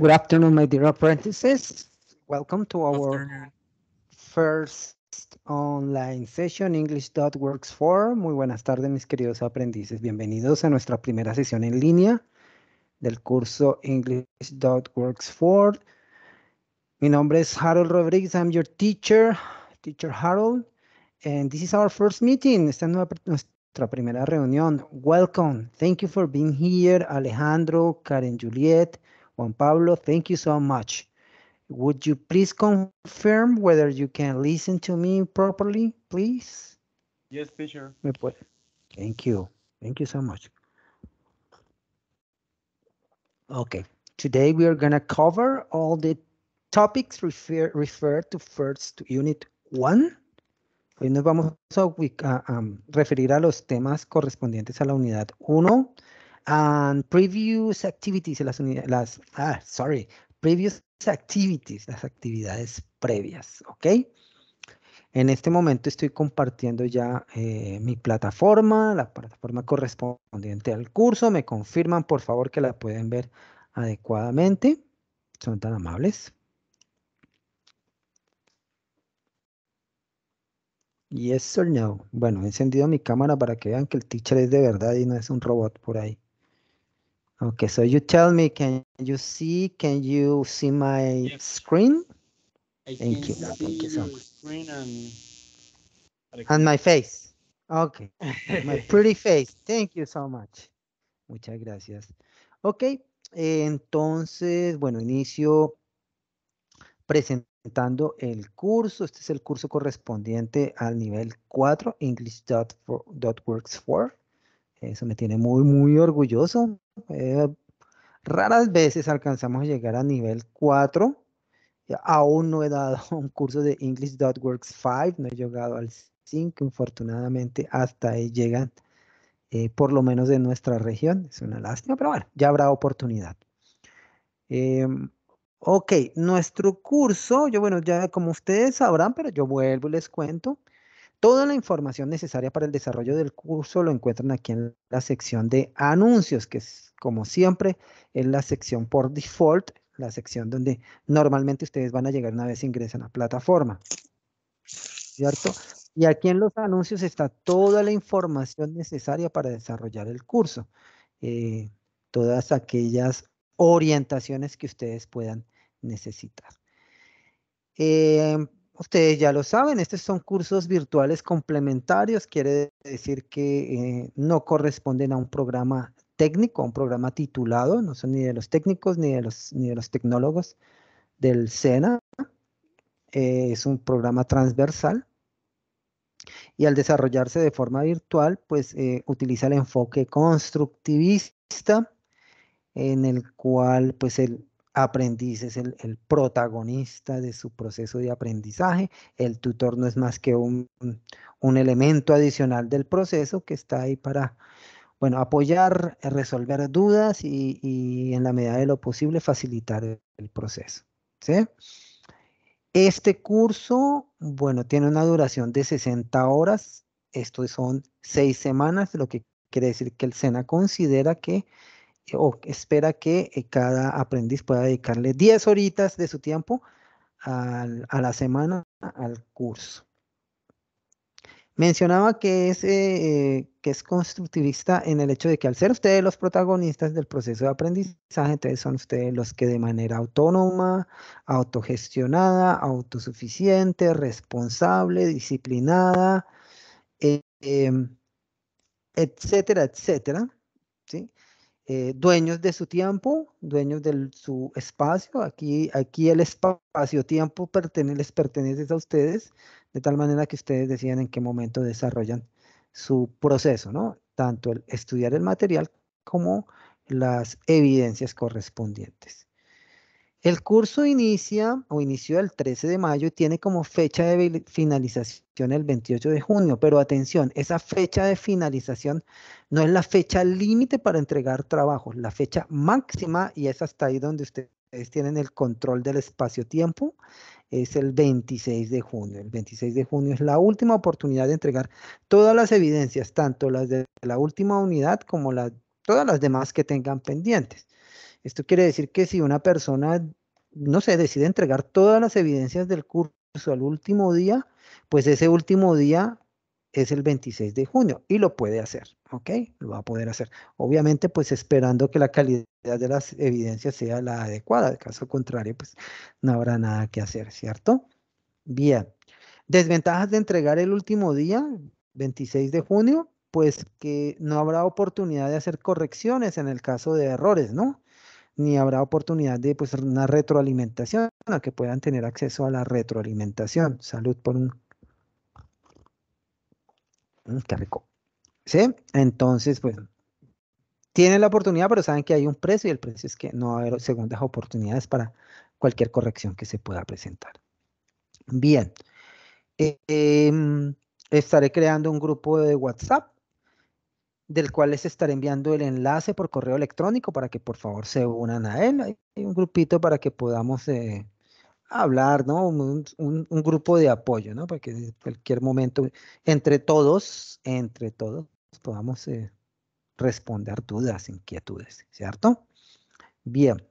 Good afternoon, my dear apprentices. Welcome to our first online session English.works for. Muy buenas tardes, mis queridos aprendices. Bienvenidos a nuestra primera sesión en línea del curso English.works for. Mi nombre es Harold Rodríguez. I'm your teacher, teacher Harold. And this is our first meeting. Esta es nuestra primera reunión. Welcome. Thank you for being here, Alejandro, Karen Juliet, Juan Pablo, thank you so much. Would you please confirm whether you can listen to me properly, please? Yes, teacher. Thank you. Thank you so much. Okay, today we are going to cover all the topics refer, referred to first to unit 1. Hoy nos vamos a, a um, referir a los temas correspondientes a la unidad 1. and previous activities, las unidades, ah, sorry, previous activities, las actividades previas, ¿ok? En este momento estoy compartiendo ya eh, mi plataforma, la plataforma correspondiente al curso. Me confirman, por favor, que la pueden ver adecuadamente. Son tan amables. Yes or no. Bueno, he encendido mi cámara para que vean que el teacher es de verdad y no es un robot por ahí. Okay, so you tell me, can you see, can you see my screen? Thank you. And... my face. Okay, my pretty face. Thank you so much. Muchas gracias. Ok, entonces, bueno, inicio presentando el curso. Este es el curso correspondiente al nivel 4, English.works4. Eso me tiene muy, muy orgulloso. Eh, raras veces alcanzamos a llegar a nivel 4. Aún no he dado un curso de English.works 5, no he llegado al 5, infortunadamente hasta ahí llegan, eh, por lo menos en nuestra región. Es una lástima, pero bueno, ya habrá oportunidad. Em, ok, nuestro curso, yo bueno, ya como ustedes sabrán, pero yo vuelvo y les cuento, Toda la información necesaria para el desarrollo del curso lo encuentran aquí en la sección de anuncios, que es como siempre es la sección por default, la sección donde normalmente ustedes van a llegar una vez ingresan a la plataforma. ¿Cierto? Y aquí en los anuncios está toda la información necesaria para desarrollar el curso. Eh, todas aquellas orientaciones que ustedes puedan necesitar. Em, Ustedes ya lo saben, estos son cursos virtuales complementarios, quiere decir que eh, no corresponden a un programa técnico, a un programa titulado, no son ni de los técnicos ni de los, ni de los tecnólogos del SENA. Eh, es un programa transversal y al desarrollarse de forma virtual, pues eh, utiliza el enfoque constructivista en el cual pues el, aprendiz es el, protagonista de su proceso de aprendizaje, el tutor no es más que un, un elemento adicional del proceso que está ahí para, bueno, apoyar, resolver dudas y, en la medida de lo posible facilitar el, proceso. Este curso, bueno, tiene una duración de 60 horas, esto son seis semanas, lo que quiere decir que el SENA considera que eh, o espera que eh, cada aprendiz pueda dedicarle 10 horitas de su tiempo a la semana al curso. Mencionaba que es, eh, que es constructivista en el hecho de que al ser ustedes los protagonistas del proceso de aprendizaje, entonces son ustedes los que de manera autónoma, autogestionada, autosuficiente, responsable, disciplinada, em, etcétera, etcétera, ¿sí? Eh, dueños de su tiempo, dueños de su espacio. Aquí, aquí el espacio-tiempo les pertenece a ustedes, de tal manera que ustedes decidan en qué momento desarrollan su proceso, ¿no? Tanto el estudiar el material como las evidencias correspondientes. El curso inicia o inició el 13 de mayo y tiene como fecha de finalización el 28 de junio, pero atención, esa fecha de finalización no es la fecha límite para entregar trabajos, la fecha máxima y es hasta ahí donde ustedes tienen el control del espacio-tiempo, es el 26 de junio. El 26 de junio es la última oportunidad de entregar todas las evidencias, tanto las de la última unidad como todas las demás que tengan pendientes. Esto quiere decir que si una persona, no sé, decide entregar todas las evidencias del curso al último día, pues ese último día es el 26 de junio y lo puede hacer, ¿ok? Lo va a poder hacer. Obviamente, pues esperando que la calidad de las evidencias sea la adecuada. En caso contrario, pues no habrá nada que hacer, ¿cierto? Bien. Desventajas de entregar el último día, 26 de junio, pues que no habrá oportunidad de hacer correcciones en el caso de errores, ¿no? ni habrá oportunidad de pues, una retroalimentación, a que puedan tener acceso a la retroalimentación. Salud por un... Mm, un ¿Sí? Entonces, pues, tienen la oportunidad, pero saben que hay un precio y el precio es que no va a haber segundas oportunidades para cualquier corrección que se pueda presentar. Bien. Eh, em, estaré creando un grupo de WhatsApp del cual les estaré enviando el enlace por correo electrónico para que por favor se unan a él. Hay un grupito para que podamos eh, hablar, ¿no? Un, grupo de apoyo, ¿no? Para que en cualquier momento, entre todos, entre todos, podamos eh, responder dudas, inquietudes, ¿cierto? Bien.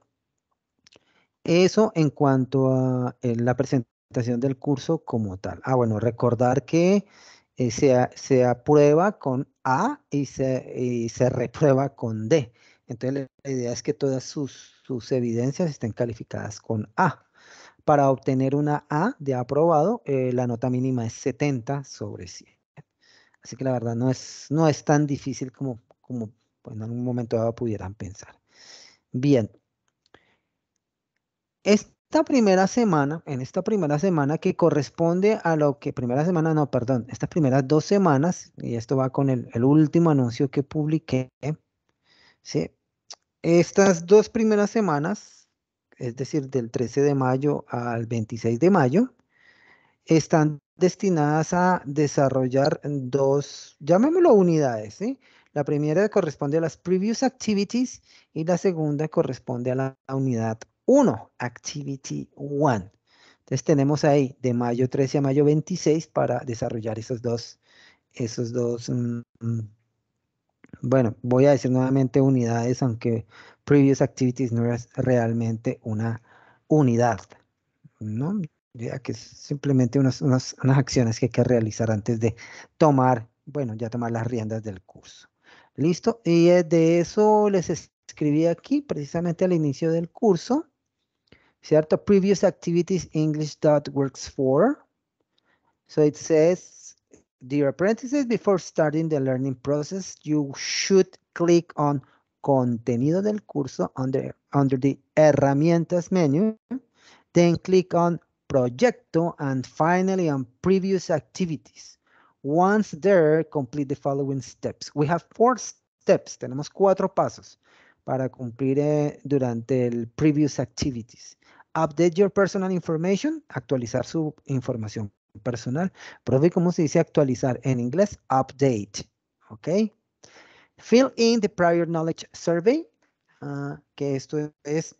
Eso en cuanto a eh, la presentación del curso como tal. Ah, bueno, recordar que... Eh, se, aprueba con A y se, se reprueba con D. Entonces la idea es que todas sus, evidencias estén calificadas con A. Para obtener una A de aprobado, eh, la nota mínima es 70 sobre 100. Así que la verdad no es, no es tan difícil como, como en algún momento dado pudieran pensar. Bien. Este esta primera semana, en esta primera semana que corresponde a lo que, primera semana, no, perdón, estas primeras dos semanas, y esto va con el, último anuncio que publiqué, ¿sí? Estas dos primeras semanas, es decir, del 13 de mayo al 26 de mayo, están destinadas a desarrollar dos, llamémoslo unidades, ¿sí? La primera corresponde a las Previous Activities y la segunda corresponde a la unidad 1, Activity 1. Entonces tenemos ahí de mayo 13 a mayo 26 para desarrollar esos dos, esos dos, mm, mm, bueno, voy a decir nuevamente unidades, aunque Previous Activities no es realmente una unidad, ¿no? Ya que es simplemente unas acciones que hay que realizar antes de tomar, bueno, ya tomar las riendas del curso. ¿Listo? Y eh, de eso les escribí aquí, precisamente al inicio del curso, ¿cierto? Previous activities English.works4. So it says, dear apprentices, before starting the learning process, you should click on contenido del curso under, under the herramientas menu. Then click on proyecto and finally on previous activities. Once there, complete the following steps. We have four steps, tenemos cuatro pasos para cumplir eh, durante el previous activities. Update your personal information, actualizar su información personal. Profe, ¿cómo se dice actualizar? En inglés, update. ¿Ok? Fill in the prior knowledge survey, ah, que esto es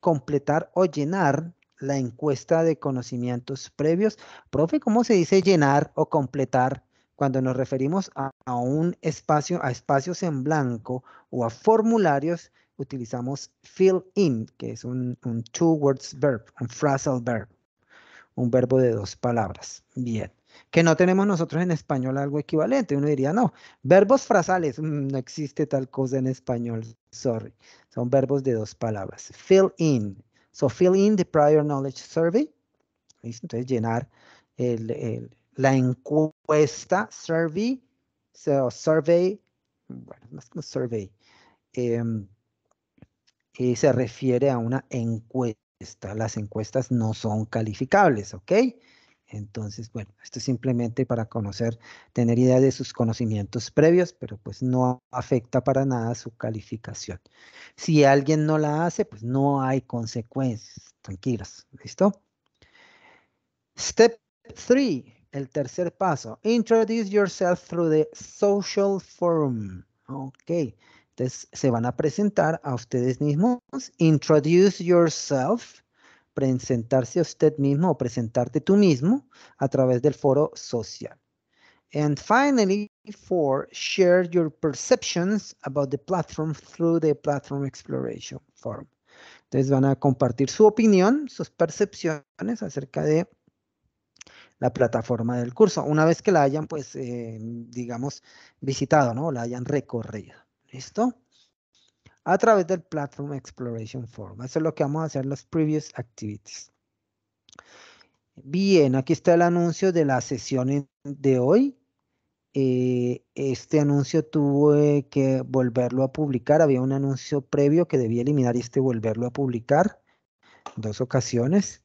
completar o llenar la encuesta de conocimientos previos. Profe, ¿cómo se dice llenar o completar cuando nos referimos a un espacio, a espacios en blanco o a formularios utilizamos fill in, que es un, two words verb, un phrasal verb, un verbo de dos palabras. Bien que no tenemos nosotros en español algo equivalente. Uno diría, no, verbos frasales, mm, no existe tal cosa en español, sorry. Son verbos de dos palabras. Fill in. So, fill in the prior knowledge survey. Entonces, llenar la encuesta, survey, so, survey, bueno, más como survey, em, se refiere a una encuesta. Las encuestas no son calificables, ¿ok? Entonces, bueno, esto es simplemente para conocer, tener idea de sus conocimientos previos, pero pues no afecta para nada su calificación. Si alguien no la hace, pues no hay consecuencias. Tranquilas, ¿listo? Step 3, el tercer paso. Introduce yourself through the social forum. Ok, entonces, se van a presentar a ustedes mismos. Introduce yourself. Presentarse a usted mismo o presentarte tú mismo a través del foro social. And finally, for share your perceptions about the platform through the Platform Exploration Forum. Entonces van a compartir su opinión, sus percepciones acerca de la plataforma del curso, una vez que la hayan, pues, eh, digamos, visitado, ¿no? La hayan recorrido. Esto A través del Platform Exploration Form. Eso es lo que vamos a hacer las Previous Activities. Bien, aquí está el anuncio de la sesión de hoy. Eh, este anuncio tuve que volverlo a publicar. Había un anuncio previo que debía eliminar este volverlo a publicar dos ocasiones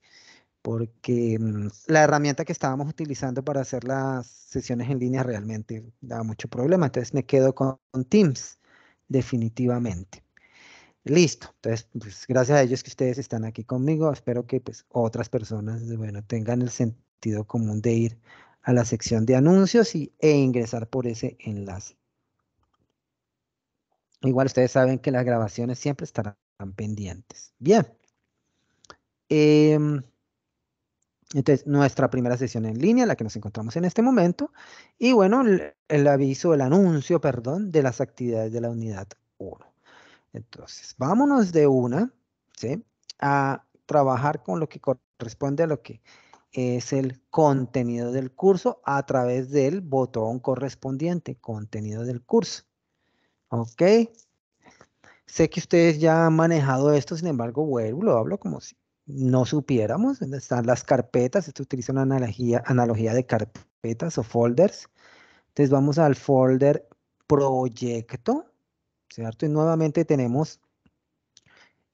porque mm, la herramienta que estábamos utilizando para hacer las sesiones en línea realmente daba mucho problema. Entonces me quedo con Teams definitivamente. Listo, entonces, pues gracias a ellos que ustedes están aquí conmigo. Espero que pues, otras personas, bueno, tengan el sentido común de ir a la sección de anuncios y, e ingresar por ese enlace. Igual ustedes saben que las grabaciones siempre estarán pendientes. Bien. Em, entonces, nuestra primera sesión en línea, la que nos encontramos en este momento, y bueno, el, aviso, el anuncio, perdón, de las actividades de la unidad 1. Entonces, vámonos de una, ¿sí? A trabajar con lo que corresponde a lo que es el contenido del curso a través del botón correspondiente, contenido del curso. ¿Ok? Sé que ustedes ya han manejado esto, sin embargo, vuelvo, lo hablo como si no supiéramos. Están las carpetas, esto utiliza una analogía, analogía de carpetas o folders. Entonces vamos al folder proyecto, ¿cierto? Y nuevamente tenemos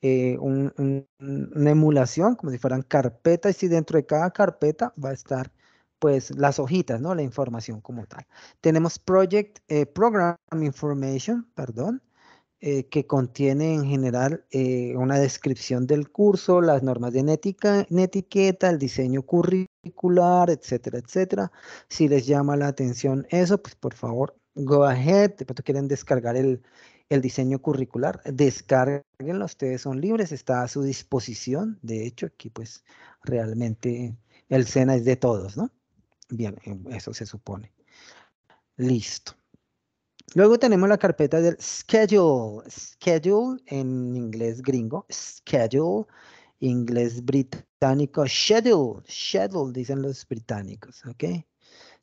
eh, una emulación, como si fueran carpetas, y dentro de cada carpeta va a estar pues las hojitas, ¿no? La información como tal. Tenemos Project eh, Program Information, perdón. Eh, que contiene en general eh, una descripción del curso, las normas de etiqueta, el diseño curricular, etcétera, etcétera. Si les llama la atención eso, pues por favor, go ahead. De quieren descargar el, el diseño curricular, descarguenlo, ustedes son libres, está a su disposición. De hecho, aquí pues realmente el SENA es de todos, ¿no? Bien, eh, eso se supone. Listo. Luego tenemos la carpeta del schedule. Schedule en inglés gringo. Schedule. Inglés británico. Schedule. Schedule dicen los británicos. Ok.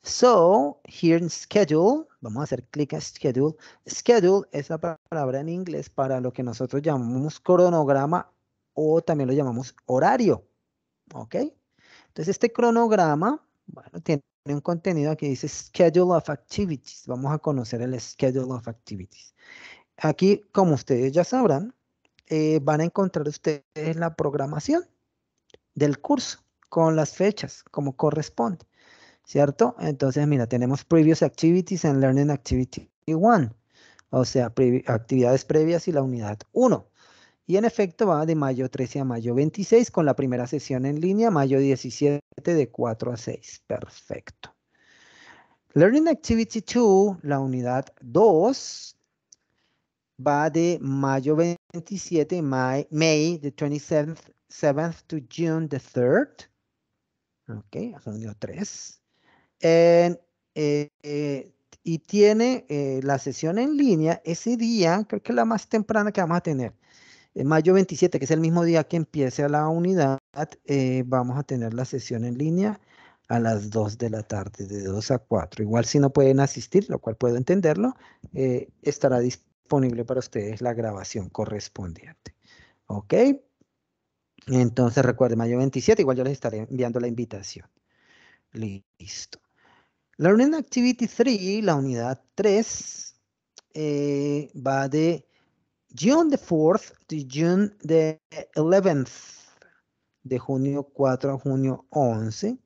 So, here in schedule, vamos a hacer clic a schedule. Schedule es la palabra en inglés para lo que nosotros llamamos cronograma o también lo llamamos horario. ¿Ok? Entonces, este cronograma, bueno, tiene un contenido que dice Schedule of Activities. Vamos a conocer el Schedule of Activities. Aquí, como ustedes ya sabrán, eh, van a encontrar ustedes la programación del curso con las fechas, como corresponde. ¿Cierto? Entonces, mira, tenemos Previous Activities and Learning Activity 1. O sea, actividades previas y la unidad 1. Y en efecto va de mayo 13 a mayo 26 con la primera sesión en línea, mayo 17 de 4 a 6. Perfecto. Learning Activity 2, la unidad 2, va de mayo 27, May, the 27th 7 to June the 3rd. Ok, junio 3. Eh, y tiene eh, la sesión en línea ese día, creo que es la más temprana que vamos a tener mayo 27, que es el mismo día que empiece la unidad, eh, vamos a tener la sesión en línea a las 2 de la tarde, de 2 a 4. Igual si no pueden asistir, lo cual puedo entenderlo, eh, estará disponible para ustedes la grabación correspondiente. ¿Ok? Entonces recuerden, mayo 27, igual yo les estaré enviando la invitación. Listo. la Learning Activity 3, la unidad 3, eh, va de June the 4th to June the 11th, de junio 4 a junio 11,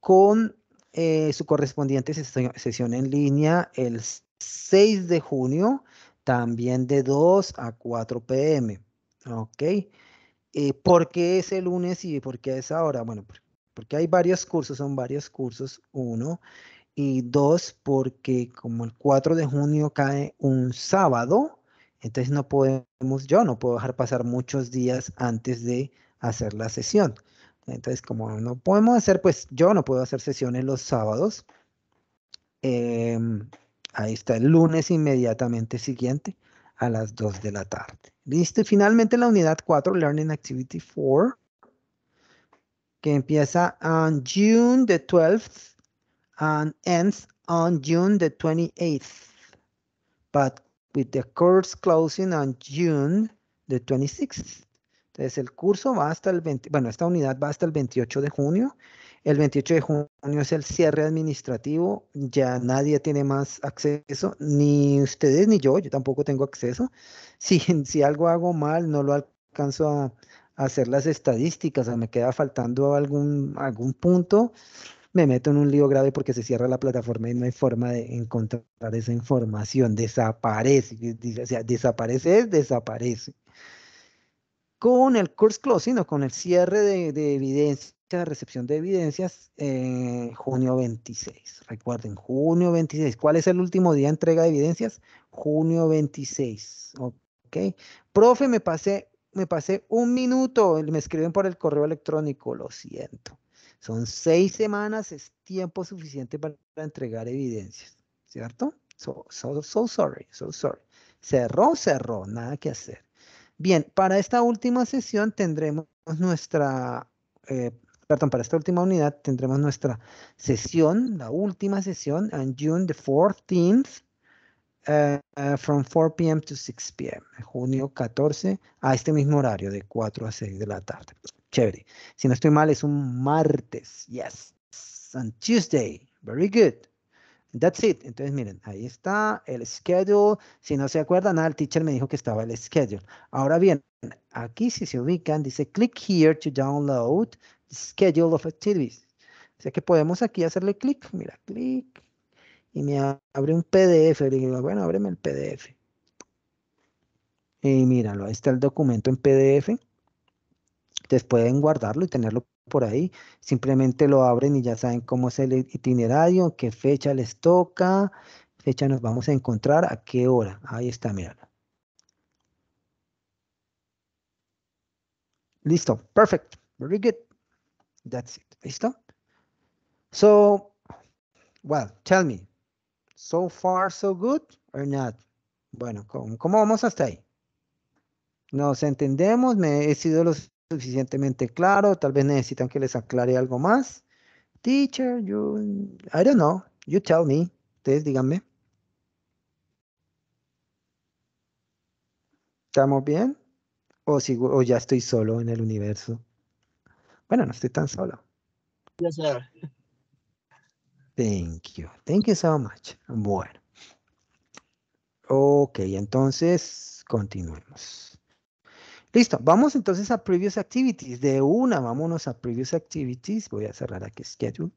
con eh, su correspondiente sesión en línea el 6 de junio, también de 2 a 4 pm. ¿Ok? Eh, ¿Por qué es el lunes y por qué es ahora? Bueno, porque hay varios cursos, son varios cursos, uno. Y dos, porque como el 4 de junio cae un sábado, entonces no podemos, yo no puedo dejar pasar muchos días antes de hacer la sesión. Entonces, como no podemos hacer, pues yo no puedo hacer sesiones los sábados. Em, ahí está el lunes inmediatamente siguiente a las 2 de la tarde. Listo. Y finalmente la unidad 4, Learning Activity 4, que empieza on June the 12th and ends on June the 28th. But with the course closing on June the 26th. Entonces el curso va hasta el 20, bueno, esta unidad va hasta el 28 de junio. El 28 de junio es el cierre administrativo, ya nadie tiene más acceso, ni ustedes ni yo, yo tampoco tengo acceso. Si, si algo hago mal, no lo alcanzo a, hacer las estadísticas, me queda faltando algún, algún punto, me meto en un lío grave porque se cierra la plataforma y no hay forma de encontrar esa información, desaparece, o sea, desaparece desaparece. Con el course closing o con el cierre de, evidencia, recepción de evidencias, eh, junio 26. Recuerden, junio 26. ¿Cuál es el último día de entrega de evidencias? Junio 26. Ok. Profe, me pasé, me pasé un minuto. Me escriben por el correo electrónico, lo siento. Son seis semanas, es tiempo suficiente para entregar evidencias, ¿cierto? So, so, sorry, so sorry. Cerró, cerró, nada que hacer. Bien, para esta última sesión tendremos nuestra, eh, perdón, para esta última unidad tendremos nuestra sesión, la última sesión, en June the 14th, eh, eh, from 4 p.m. to 6 p.m. junio 14 a este mismo horario de 4 a 6 de la tarde. Chévere. Si no estoy mal, es un martes. Yes. On Tuesday. Very good. That's it. Entonces, miren, ahí está el schedule. Si no se acuerdan, nada, el teacher me dijo que estaba el schedule. Ahora bien, aquí si se ubican, dice click here to download the schedule of activities. O sea que podemos aquí hacerle clic. Mira, clic. Y me abre un PDF. bueno, ábreme el PDF. Y míralo, ahí está el documento en PDF. Entonces pues, pueden guardarlo y tenerlo por ahí. Simplemente lo abren y ya saben cómo es el itinerario, qué fecha les toca, fecha nos vamos a encontrar, a qué hora. Ahí está, mira Listo, perfect, very good. That's it. ¿Listo? So, well, tell me, so far so good or not? Bueno, cómo vamos hasta ahí? Nos entendemos, me he sido los suficientemente claro, tal vez necesitan que les aclare algo más. Teacher, you, I don't know, you tell me, ustedes díganme. ¿Estamos bien? ¿O, ya estoy solo en el universo? Bueno, no estoy tan solo. Yes, sir. Thank you. Thank you so much. Bueno. Ok, entonces continuemos. Listo, vamos entonces a Previous Activities. De una, vámonos a Previous Activities. Voy a cerrar aquí Schedule.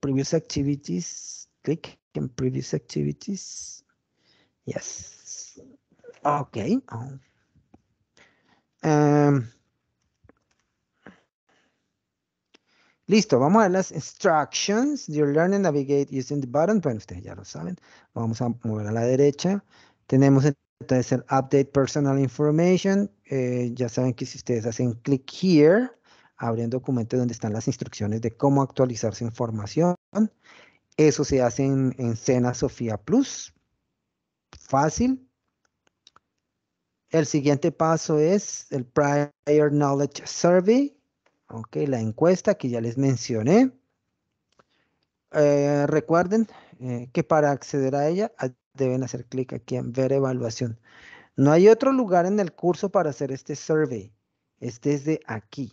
previous Activities. Click en Previous Activities. Yes. Ok. Em, listo, vamos a las instructions. You learning navigate using the button. Bueno, ustedes ya lo saben. Vamos a mover a la derecha. Tenemos entonces el Update Personal Information, eh, ya saben que si ustedes hacen clic here, abren documento donde están las instrucciones de cómo actualizar su información. Eso se hace en, en Sena Sofía Plus. Fácil. El siguiente paso es el Prior Knowledge Survey. Ok, la encuesta que ya les mencioné. Eh, recuerden eh, que para acceder a ella deben hacer clic aquí en ver evaluación. No hay otro lugar en el curso para hacer este survey. Este es de aquí.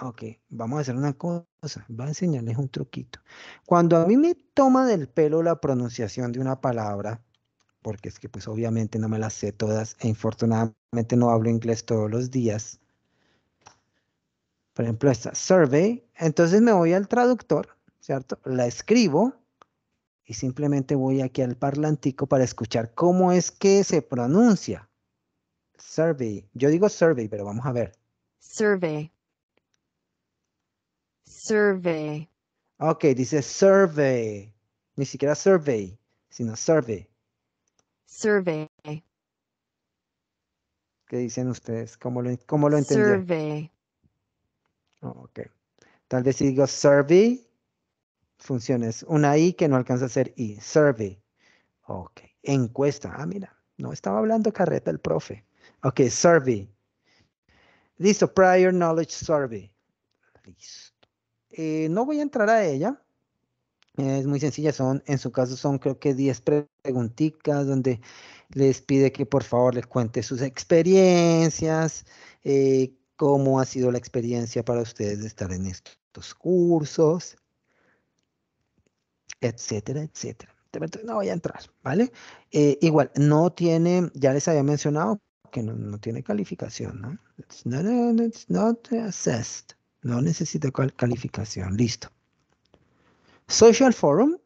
Ok, vamos a hacer una cosa. Voy a enseñarles un truquito. Cuando a mí me toma del pelo la pronunciación de una palabra, porque es que pues obviamente no me las sé todas, e infortunadamente no hablo inglés todos los días. Por ejemplo, esta survey. Entonces me voy al traductor, ¿cierto? La escribo y simplemente voy aquí al parlantico para escuchar cómo es que se pronuncia. Survey. Yo digo survey, pero vamos a ver. Survey. Survey. Ok, dice survey. Ni siquiera survey, sino survey. Survey. ¿Qué dicen ustedes? ¿Cómo lo, cómo lo entendieron? Survey. ok. Tal vez si digo survey, funciones. Una I que no alcanza a ser I. Survey. Ok. Encuesta. Ah, mira. No estaba hablando carreta el profe. Ok, survey. Listo, prior knowledge survey. Listo. Eh, no voy a entrar a ella. Es muy sencilla, son, en su caso son creo que 10 preguntitas donde les pide que por favor les cuente sus experiencias, eh, cómo ha sido la experiencia para ustedes de estar en estos cursos, etcétera, etcétera. No voy a entrar, ¿vale? Eh, igual, no tiene, ya les había mencionado que no, tiene calificación, ¿no? It's not, assessed. No necesita calificación, listo. Social Forum,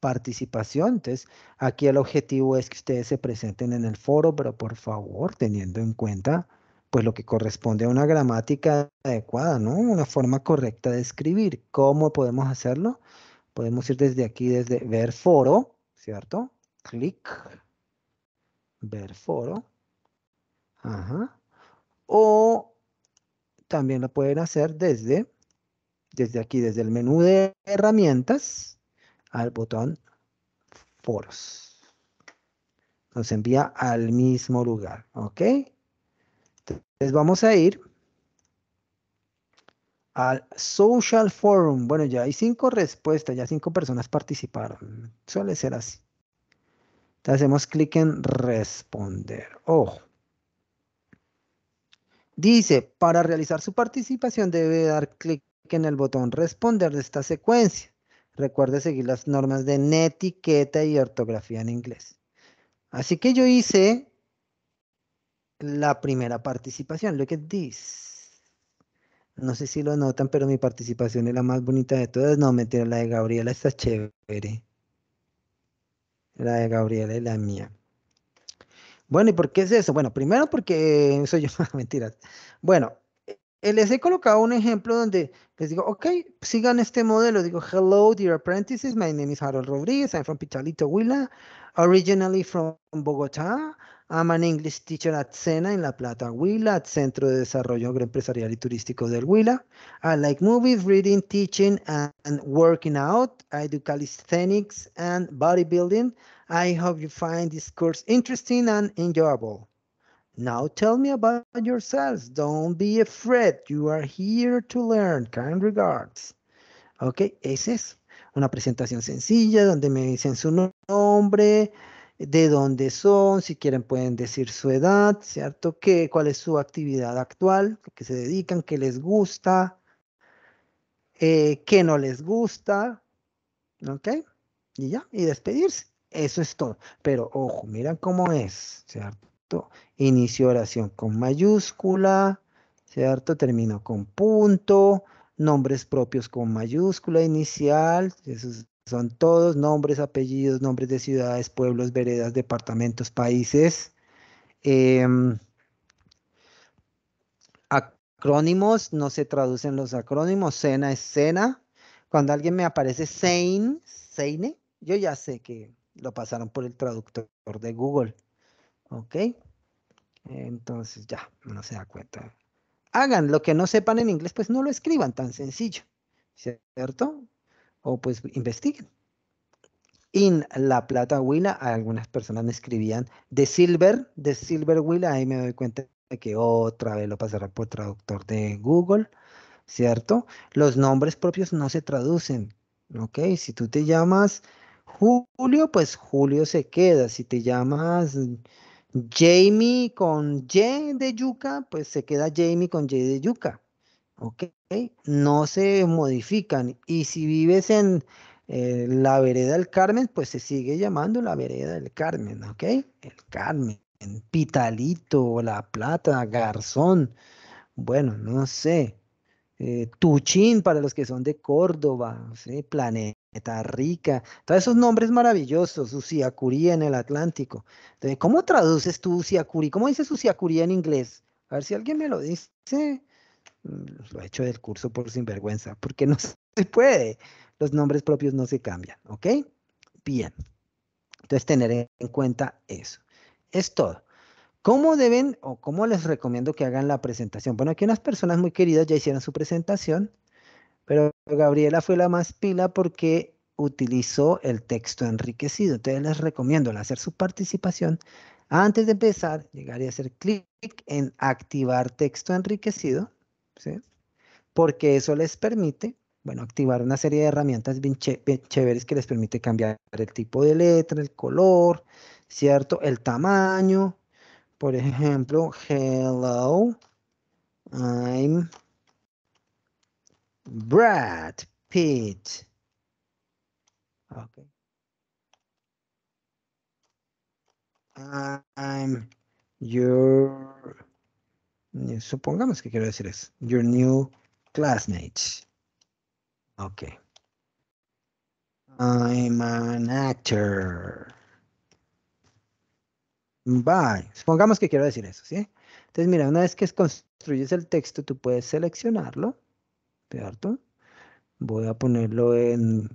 participación. Entonces, aquí el objetivo es que ustedes se presenten en el foro, pero por favor, teniendo en cuenta pues lo que corresponde a una gramática adecuada, ¿no? Una forma correcta de escribir. ¿Cómo podemos hacerlo? Podemos ir desde aquí, desde ver foro, ¿cierto? Clic, ver foro. Ajá. O también lo pueden hacer desde, desde aquí, desde el menú de herramientas al botón foros. Nos envía al mismo lugar, ¿ok? Entonces vamos a ir al Social Forum. Bueno, ya hay cinco respuestas, ya cinco personas participaron. Suele ser así. hacemos clic en responder. Ojo. Dice, para realizar su participación debe dar clic en el botón responder de esta secuencia. Recuerde seguir las normas de netiqueta y ortografía en inglés. Así que yo hice la primera participación. lo que dice no sé si lo notan, pero mi participación es la más bonita de todas. No, mentira, la de Gabriela está chévere. La de Gabriela es la mía. Bueno, ¿y por qué es eso? Bueno, primero porque soy yo, mentiras. Bueno, eh, les he colocado un ejemplo donde les digo, ok, sigan este modelo. Digo, hello, dear apprentices, my name is Harold Rodríguez, I'm from Pichalito, Huila, originally from Bogotá. I'm an English Teacher at Sena in La Plata, Huila, at Centro de Desarrollo Empresarial y Turístico del Huila. I like movies, reading, teaching, and, and working out. I do calisthenics and bodybuilding. I hope you find this course interesting and enjoyable. Now tell me about yourselves. Don't be afraid. You are here to learn. Kind regards. Ok, esa es una presentación sencilla donde me dicen su nombre, de dónde son, si quieren pueden decir su edad, ¿cierto? ¿Qué, ¿Cuál es su actividad actual? qué se dedican? ¿Qué les gusta? Eh, ¿Qué no les gusta? ¿Ok? Y ya, y despedirse. Eso es todo. Pero ojo, miran cómo es, ¿cierto? Inicio oración con mayúscula, ¿cierto? Termino con punto, nombres propios con mayúscula inicial, eso es son todos nombres, apellidos, nombres de ciudades, pueblos, veredas, departamentos, países. Em, acrónimos, no se traducen los acrónimos. Cena es cena. Cuando alguien me aparece Seine, yo ya sé que lo pasaron por el traductor de Google. ¿Ok? Entonces ya, no se da cuenta. Hagan lo que no sepan en inglés, pues no lo escriban tan sencillo. ¿Cierto? o pues investiguen. En La Plata Huila, algunas personas me escribían de Silver, de Silver Huila, ahí me doy cuenta de que otra vez lo pasará por traductor de Google, ¿cierto? Los nombres propios no se traducen, ¿ok? Si tú te llamas Julio, pues Julio se queda. Si te llamas Jamie con Y de yuca, pues se queda Jamie con Y de yuca, ¿ok? no se modifican. Y si vives en eh, la vereda del Carmen, pues se sigue llamando la vereda del Carmen, ¿ok? El Carmen, Pitalito, La Plata, Garzón, bueno, no sé. Eh, Tuchín para los que son de Córdoba, Planeta Rica, todos esos nombres maravillosos, Usiacurí en el Atlántico. ¿cómo traduces tú Usiacurí? ¿Cómo dices Usiacurí en inglés? A ver si alguien me lo dice. Mm, lo he hecho del curso por sinvergüenza, porque no se puede. Los nombres propios no se cambian, ¿ok? Bien. Entonces, tener en cuenta eso. Es todo. ¿Cómo deben o cómo les recomiendo que hagan la presentación? Bueno, aquí unas personas muy queridas ya hicieron su presentación, pero Gabriela fue la más pila porque utilizó el texto enriquecido. Entonces les recomiendo hacer su participación, antes de empezar, llegar y hacer clic en activar texto enriquecido. Porque eso les permite, bueno, activar una serie de herramientas bien, chéveres que les permite cambiar el tipo de letra, el color, ¿cierto? El tamaño, por ejemplo, hello, I'm Brad Pitt. Okay. I'm your Mm, supongamos que quiero decir es your new classmate. Ok. I'm an actor. Bye. Supongamos que quiero decir eso, ¿sí? Entonces, mira, una vez que construyes el texto, tú puedes seleccionarlo, ¿cierto? Voy a ponerlo en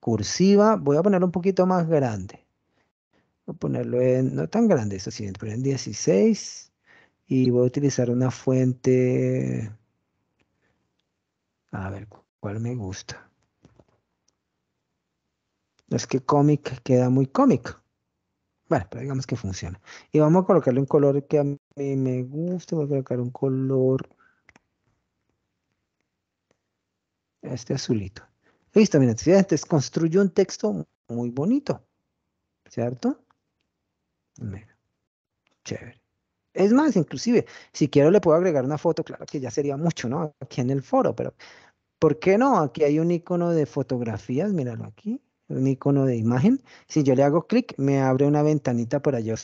cursiva, voy a ponerlo un poquito más grande. Voy a ponerlo en, no tan grande, eso sí, en 16 y voy a utilizar una fuente, a ver, ¿cuál me gusta? Es que cómic queda muy cómico. Bueno, pero digamos que funciona. Y vamos a colocarle un color que a mí me gusta, Voy a colocar un color. Este azulito. Listo, mira, entonces construyó un texto muy bonito. ¿Cierto? Mira. Chévere. Es más, inclusive, si quiero le puedo agregar una foto, claro que ya sería mucho, ¿no? Aquí en el foro, pero ¿por qué no? Aquí hay un icono de fotografías, míralo aquí, un icono de imagen. Si yo le hago clic, me abre una ventanita para yo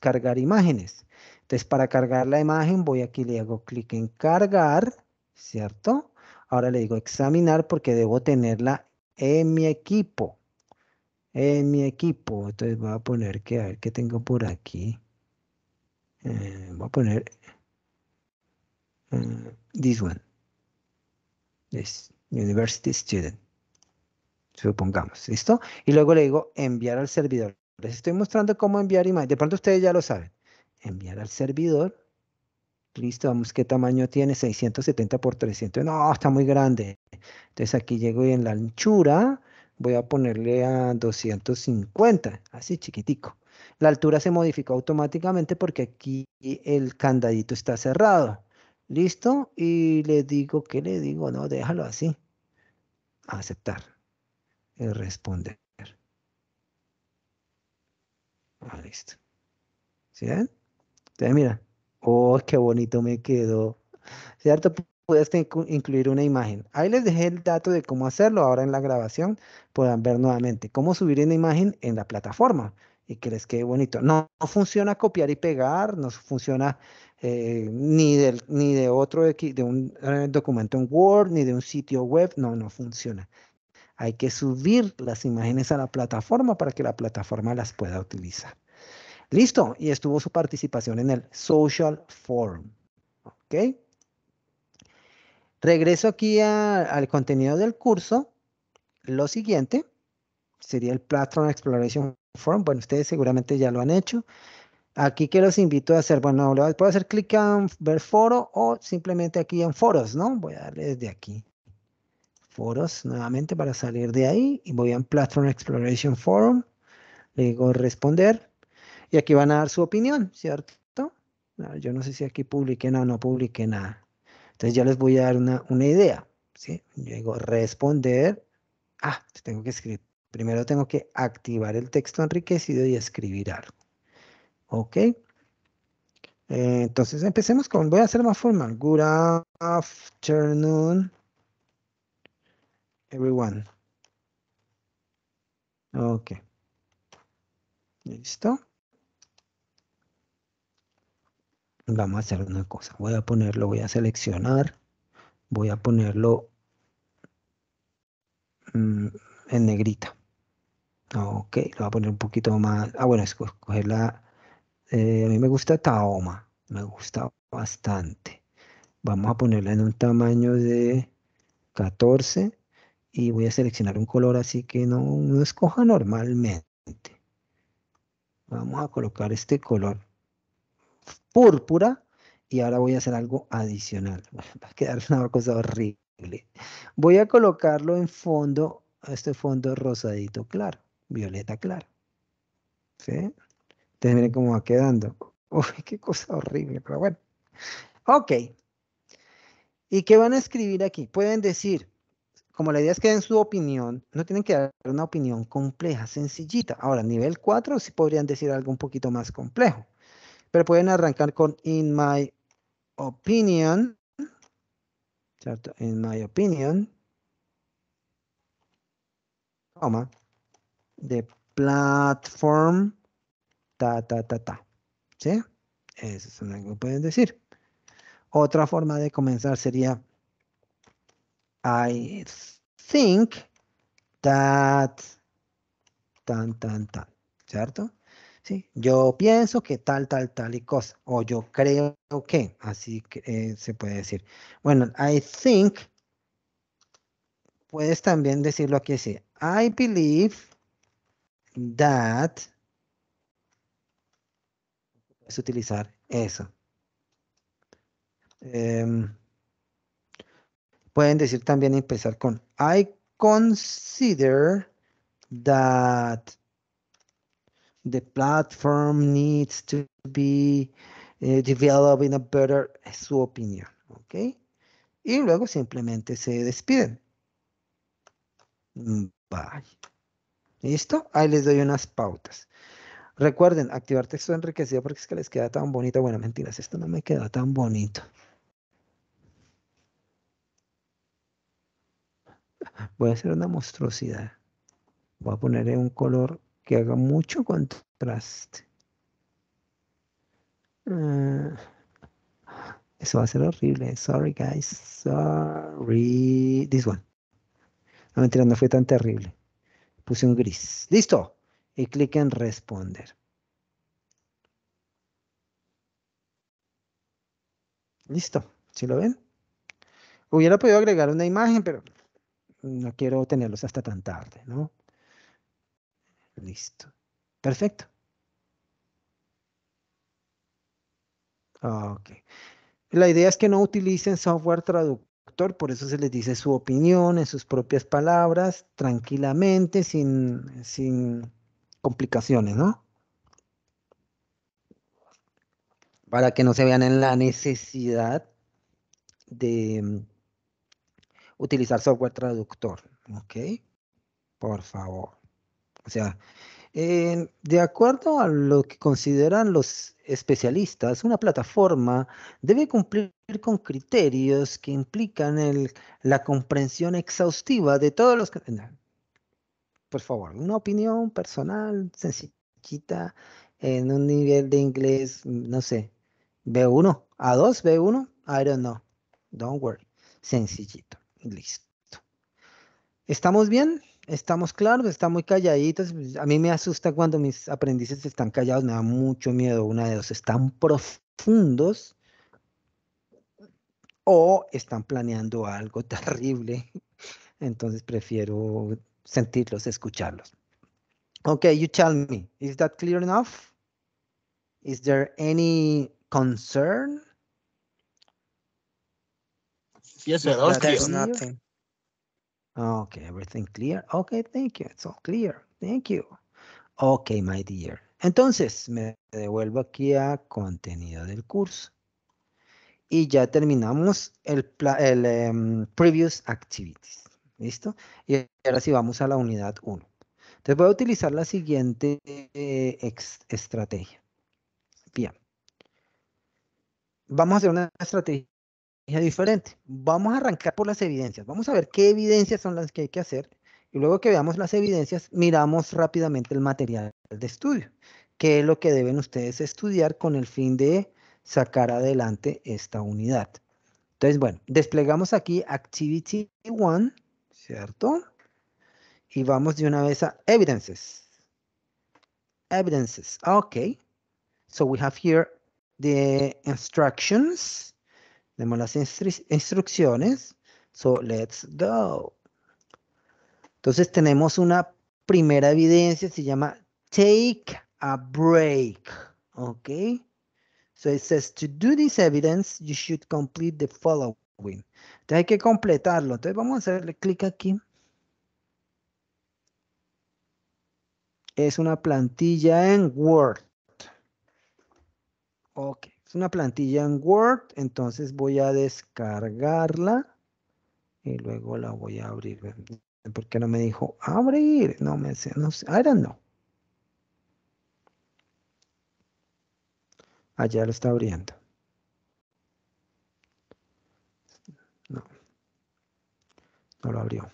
cargar imágenes. Entonces, para cargar la imagen, voy aquí, le hago clic en cargar, ¿cierto? Ahora le digo examinar porque debo tenerla en mi equipo. En mi equipo. Entonces voy a poner que a ver qué tengo por aquí. Eh, voy a poner eh, this one, this university student, supongamos, ¿listo? Y luego le digo enviar al servidor. Les estoy mostrando cómo enviar imagen de pronto ustedes ya lo saben. Enviar al servidor, listo, vamos, ¿qué tamaño tiene? 670 por 300, no, está muy grande. Entonces aquí llego y en la anchura voy a ponerle a 250, así chiquitico. La altura se modificó automáticamente porque aquí el candadito está cerrado. ¿Listo? Y le digo, ¿qué le digo? No, déjalo así. Aceptar. Y eh, responder. Ah, listo. ¿Sí ven? Entonces, mira. Oh, qué bonito me quedó. ¿Cierto? Puedes incluir una imagen. Ahí les dejé el dato de cómo hacerlo. Ahora en la grabación puedan ver nuevamente cómo subir una imagen en la plataforma y que les quede bonito. No, funciona copiar y pegar, no funciona eh, ni, del, ni de otro, de un eh, documento en Word, ni de un sitio web, no, no funciona. Hay que subir las imágenes a la plataforma para que la plataforma las pueda utilizar. Listo, y estuvo su participación en el Social Forum. ¿Ok? Regreso aquí al contenido del curso. Lo siguiente sería el Platform Exploration forum, Bueno, ustedes seguramente ya lo han hecho. Aquí que los invito a hacer, bueno, le puedo hacer clic en ver foro o simplemente aquí en foros, ¿no? Voy a darle desde aquí. Foros nuevamente para salir de ahí y voy a Platform Exploration Forum. Le digo responder y aquí van a dar su opinión, ¿cierto? yo no sé si aquí publiqué nada o no publiqué nada. Entonces ya les voy a dar una, idea, ¿sí? Yo digo responder. Ah, tengo que escribir Primero tengo que activar el texto enriquecido y escribir algo. ¿Ok? Eh, entonces empecemos con, voy a hacer más formal. Good afternoon, everyone. Ok. ¿Listo? Vamos a hacer una cosa. Voy a ponerlo, voy a seleccionar. Voy a ponerlo mm, en negrita. Ok, lo voy a poner un poquito más. Ah, bueno, escogerla. Eh, a mí me gusta Taoma. Me gusta bastante. Vamos a ponerla en un tamaño de 14. Y voy a seleccionar un color así que no, no escoja normalmente. Vamos a colocar este color púrpura. Y ahora voy a hacer algo adicional. va a quedar una cosa horrible. Voy a colocarlo en fondo, este fondo rosadito claro violeta claro. ¿Sí? Entonces miren cómo va quedando. Uy, qué cosa horrible, pero bueno. Ok. ¿Y qué van a escribir aquí? Pueden decir, como la idea es que den su opinión, no tienen que dar una opinión compleja, sencillita. Ahora, nivel 4 sí podrían decir algo un poquito más complejo. Pero pueden arrancar con in my opinion. ¿Cierto? In my opinion. Coma de platform, ta, ta, ta, ta. ¿Sí? Eso es lo que pueden decir. Otra forma de comenzar sería I think that tan, tan, tan. ¿Cierto? ¿Sí? Yo pienso que tal, tal, tal y cosa. O yo creo que. Así que, eh, se puede decir. Bueno, I think. Puedes también decirlo aquí así. I believe that. Puedes utilizar eso. Em, pueden decir también empezar con I consider that the platform needs to be eh, developed in a better su opinión, ¿ok? Y luego simplemente se despiden. Mm, bye. ¿Listo? Ahí les doy unas pautas. Recuerden, activar texto enriquecido porque es que les queda tan bonito. Bueno, mentiras, esto no me queda tan bonito. Voy a hacer una monstruosidad. Voy a ponerle un color que haga mucho contraste. Ah, eso va a ser horrible. Sorry, guys. Sorry. This one. No, mentira, no fue tan terrible puse un gris. Listo. Y clic en responder. Listo. ¿Sí lo ven? Hubiera podido agregar una imagen, pero no quiero tenerlos hasta tan tarde, ¿no? Listo. Perfecto. Ok. La idea es que no utilicen software traductor por eso se les dice su opinión en sus propias palabras, tranquilamente, sin, sin complicaciones, ¿no? Para que no se vean en la necesidad de mm, utilizar software traductor, ¿ok? Por favor. O sea, de acuerdo a lo que consideran los especialistas, una plataforma debe cumplir con criterios que implican la comprensión exhaustiva de todos los... Por favor, una opinión personal sencillita en un nivel de inglés, no sé, B1, A2, B1, I don't know, don't worry, sencillito, listo. ¿Estamos bien? estamos claros, están muy calladitos. Pues, a mí me asusta cuando mis aprendices están callados, me da mucho miedo. Una de dos, están profundos o están planeando algo terrible. Entonces prefiero sentirlos, escucharlos. Ok, you tell me, is that clear enough? Is there any concern? Yes, sir, nothing. Ok, everything clear. Okay, thank you. It's all clear. Thank you. Okay, my dear. Entonces, me devuelvo aquí a contenido del curso. Y ya terminamos el, em, Previous Activities. ¿Listo? Y ahora sí vamos a la unidad 1. Entonces voy a utilizar la siguiente eh, estrategia. Bien. Vamos a hacer una estrategia diferente. Vamos a arrancar por las evidencias. Vamos a ver qué evidencias son las que hay que hacer. Y luego que veamos las evidencias, miramos rápidamente el material de estudio. ¿Qué es lo que deben ustedes estudiar con el fin de sacar adelante esta unidad? Entonces, bueno, desplegamos aquí Activity 1, ¿cierto? Y vamos de una vez a Evidences. Evidences, ok. So we have here the instructions. Tenemos las instrucciones. So, let's go. Entonces tenemos una primera evidencia, se llama take a break. Ok. So it says, to do this evidence, you should complete the following. Entonces hay que completarlo. Entonces vamos a hacerle clic aquí. Es una plantilla en Word. Ok una plantilla en Word, entonces voy a descargarla y luego la voy a abrir. ¿Por qué no me dijo abrir? No me sé, no sé, ah, no. Allá ah, lo está abriendo. No. No lo abrió.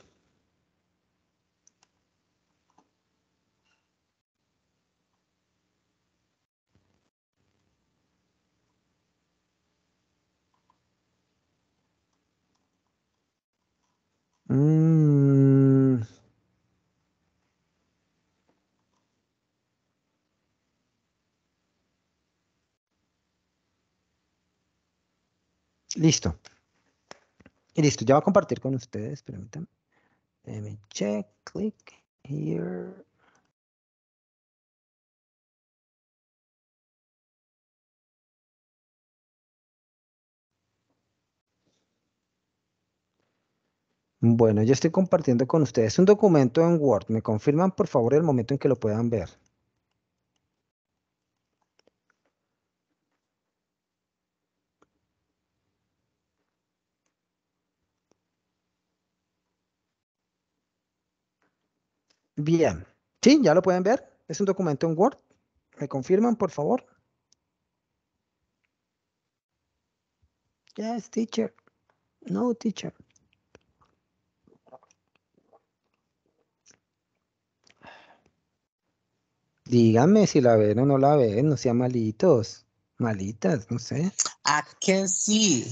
Mm. Listo. Y listo, ya voy a compartir con ustedes, permítanme. Let check, click here. Bueno, yo estoy compartiendo con ustedes un documento en Word. ¿Me confirman, por favor, el momento en que lo puedan ver? Bien. ¿Sí? ¿Ya lo pueden ver? Es un documento en Word. ¿Me confirman, por favor? Yes, teacher. No, teacher. Dígame si la ven o no la ven, no sean malitos, malitas, no sé. I can see.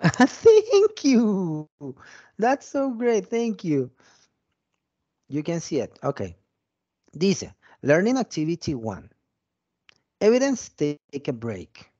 thank you. That's so great, thank you. You can see it, okay. Dice, learning activity one. Evidence, take a break.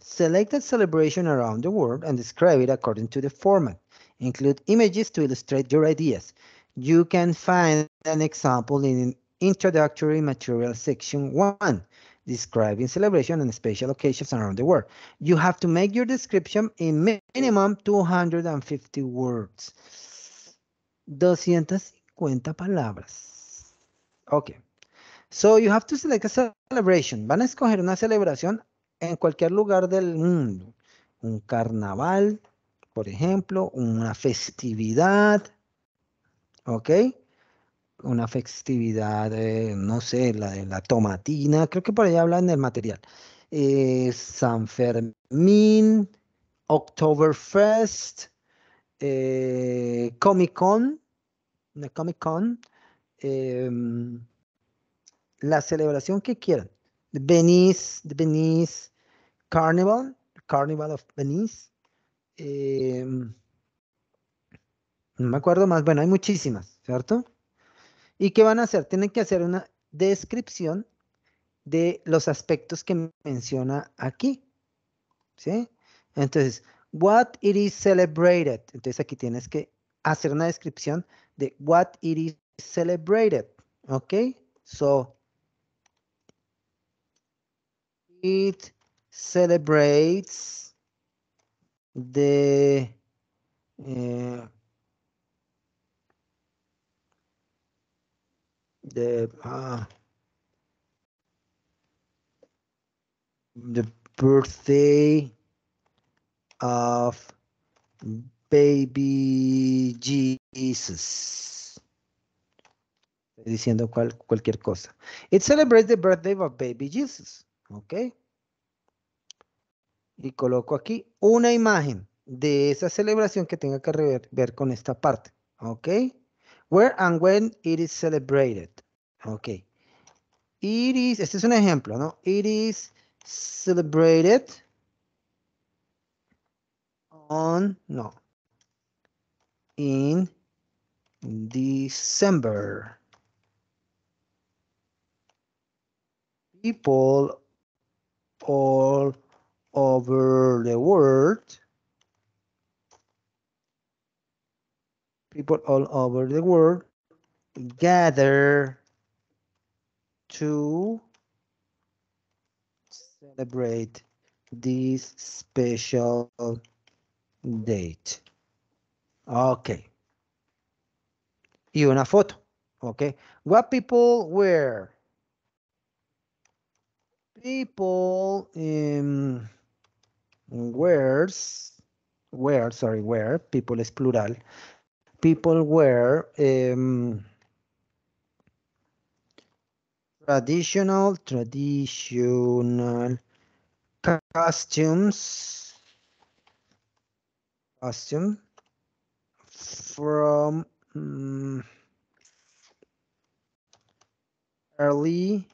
Select a celebration around the world and describe it according to the format. Include images to illustrate your ideas. You can find an example in introductory material section one, describing celebration and special occasions around the world. You have to make your description in minimum 250 words. 250 palabras. Okay. So you have to select a celebration. Van a escoger una celebración en cualquier lugar del mundo. Un carnaval, por ejemplo, una festividad. Okay una festividad, eh, no sé, la de la tomatina, creo que por ahí hablan del material. Eh, San Fermín, Oktoberfest, eh, Comic Con, Comic Con, em, la celebración que quieran. Venice, Venice Carnival, Carnival of Venice. Em, no me acuerdo más, bueno, hay muchísimas, ¿cierto? ¿Y qué van a hacer? Tienen que hacer una descripción de los aspectos que menciona aquí. ¿Sí? Entonces, what it is celebrated. Entonces aquí tienes que hacer una descripción de what it is celebrated. ¿Ok? So, it celebrates the... Eh, Ah, the birthday of baby Jesus. Estoy diciendo cualquier cosa. It celebrates the birthday of baby Jesus. Ok. Y coloco aquí una imagen de esa celebración que tenga que ver, ver con esta parte. Ok. Where and when it is celebrated. Ok. It is, este es un ejemplo, ¿no? It is celebrated on, no, in December. People all over the world people all over the world gather to celebrate this special date. Okay. Y una foto. Okay. What people wear? People um, wears, wear, sorry, wear, people is plural people were um, traditional, traditional costumes, costume from um, early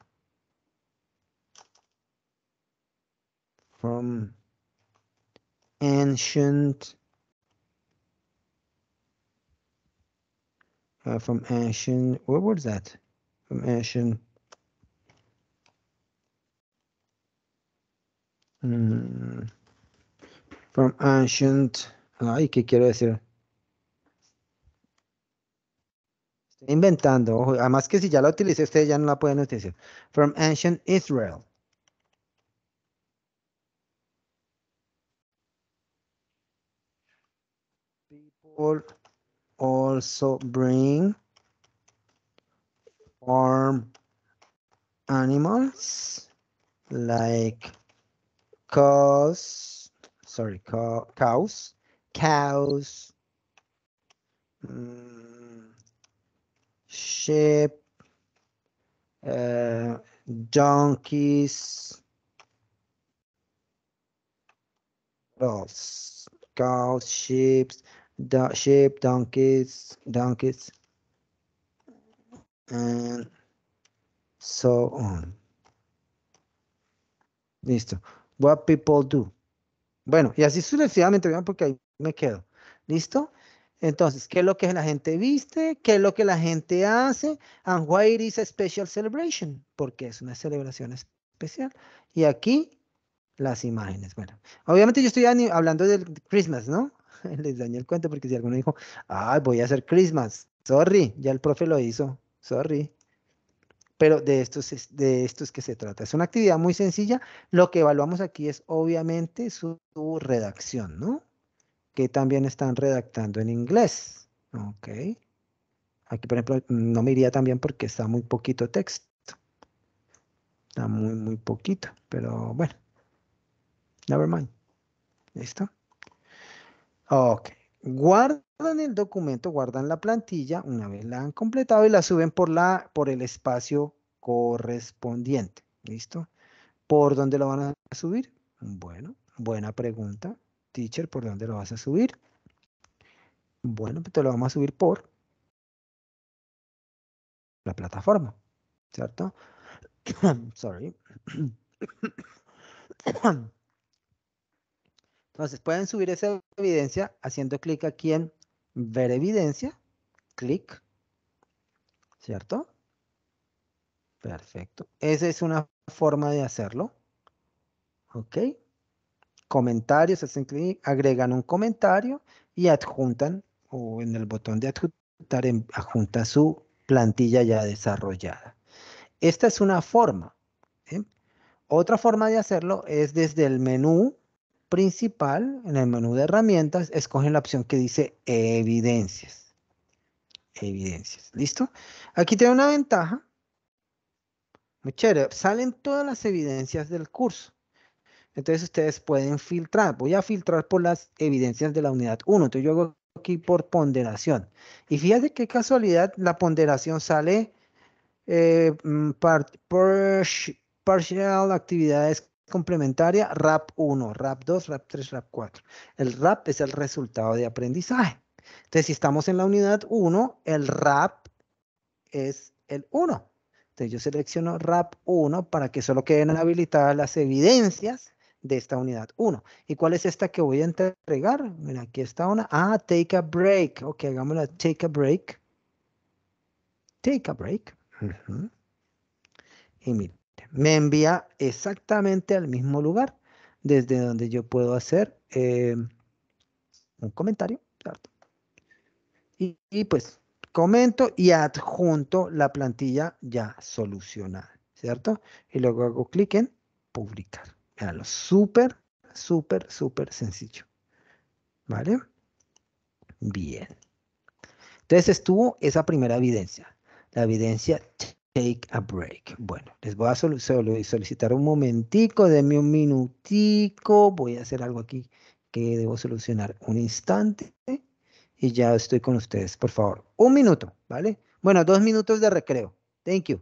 from ancient uh, from Ashen. What was that? From Ashen. Mm. From Ancient. Ay, ah, ¿qué quiero decir? Estoy inventando. Ojo, además que si ya la utilicé, ustedes ya no la pueden utilizar. From Ancient Israel. People also bring farm animals like cows, sorry, cows, cows, mm, sheep, uh, donkeys, what else? Cows, sheep, the shape donkeys donkeys and so on listo what people do bueno y así sucesivamente porque ahí me quedo listo entonces, ¿qué es lo que la gente viste? ¿Qué es lo que la gente hace? And why it is a special celebration? Porque es una celebración especial. Y aquí las imágenes. Bueno, obviamente yo estoy hablando del Christmas, ¿no? les dañé el cuento porque si alguno dijo, ah, voy a hacer Christmas, sorry, ya el profe lo hizo, sorry. Pero de estos es, de estos que se trata. Es una actividad muy sencilla. Lo que evaluamos aquí es obviamente su, redacción, ¿no? Que también están redactando en inglés. Ok. Aquí, por ejemplo, no me iría también porque está muy poquito texto. Está muy, muy poquito, pero bueno. Never mind. ¿Listo? Ok. Guardan el documento, guardan la plantilla, una vez la han completado y la suben por, la, por el espacio correspondiente. ¿Listo? ¿Por dónde lo van a subir? Bueno, buena pregunta. Teacher, ¿por dónde lo vas a subir? Bueno, pues te lo vamos a subir por la plataforma, ¿cierto? Sorry. Entonces pueden subir esa evidencia haciendo clic aquí en ver evidencia, clic, ¿cierto? Perfecto. Esa es una forma de hacerlo. ¿Ok? Comentarios, hacen clic, agregan un comentario y adjuntan o en el botón de adjuntar, em, adjunta su plantilla ya desarrollada. Esta es una forma. ¿eh? Otra forma de hacerlo es desde el menú principal, en el menú de herramientas, escogen la opción que dice evidencias. Evidencias, ¿listo? Aquí tiene una ventaja. Muy salen todas las evidencias del curso. Entonces ustedes pueden filtrar. Voy a filtrar por las evidencias de la unidad 1. Entonces yo hago aquí por ponderación. Y fíjate qué casualidad la ponderación sale eh, mm, partial actividades complementaria, RAP 1, RAP 2, RAP 3, RAP 4. El RAP es el resultado de aprendizaje. Entonces, si estamos en la unidad 1, el RAP es el 1. Entonces, yo selecciono RAP 1 para que solo queden habilitadas las evidencias de esta unidad 1. ¿Y cuál es esta que voy a entregar? Mira, aquí está una. Ah, take a break. Ok, hagámosla take a break. Take a break. Y mira, me envía exactamente al mismo lugar desde donde yo puedo hacer em, un comentario. Y, y, pues comento y adjunto la plantilla ya solucionada, ¿cierto? Y luego hago clic en publicar. Veanlo, súper, súper, súper sencillo. ¿Vale? Bien. Entonces estuvo esa primera evidencia, la evidencia Take a break. Bueno, les voy a solicitar un momentico, denme un minutico. Voy a hacer algo aquí que debo solucionar un instante. Y ya estoy con ustedes, por favor. Un minuto, ¿vale? Bueno, dos minutos de recreo. Thank you.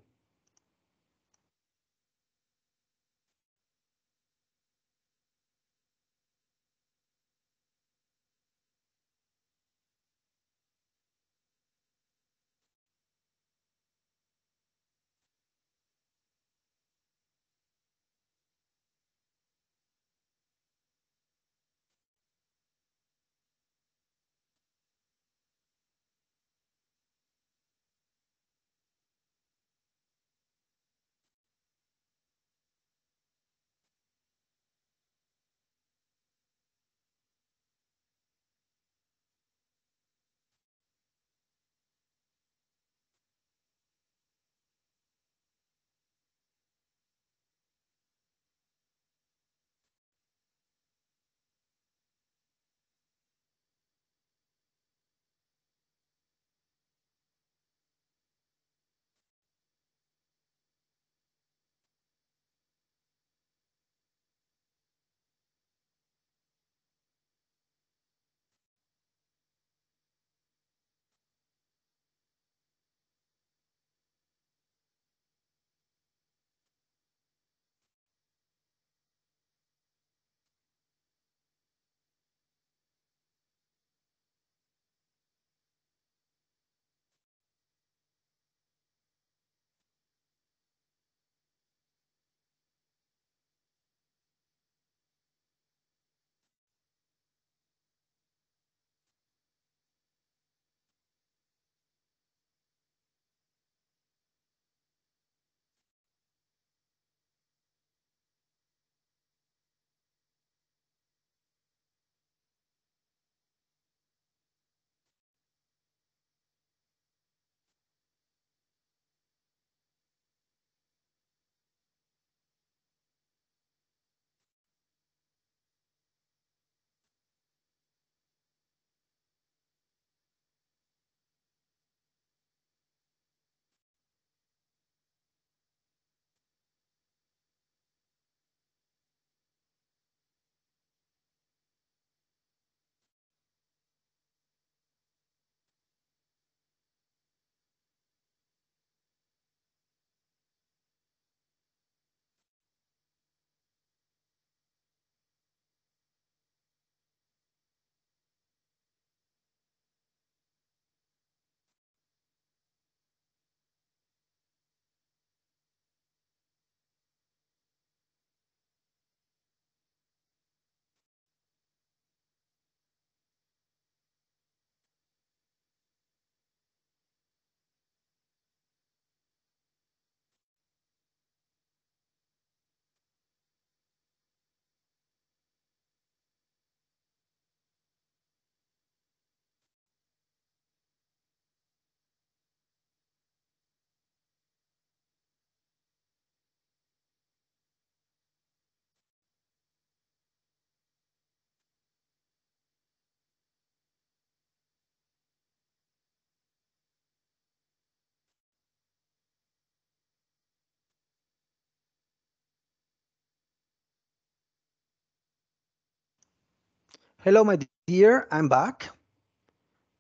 Hello, my dear, I'm back.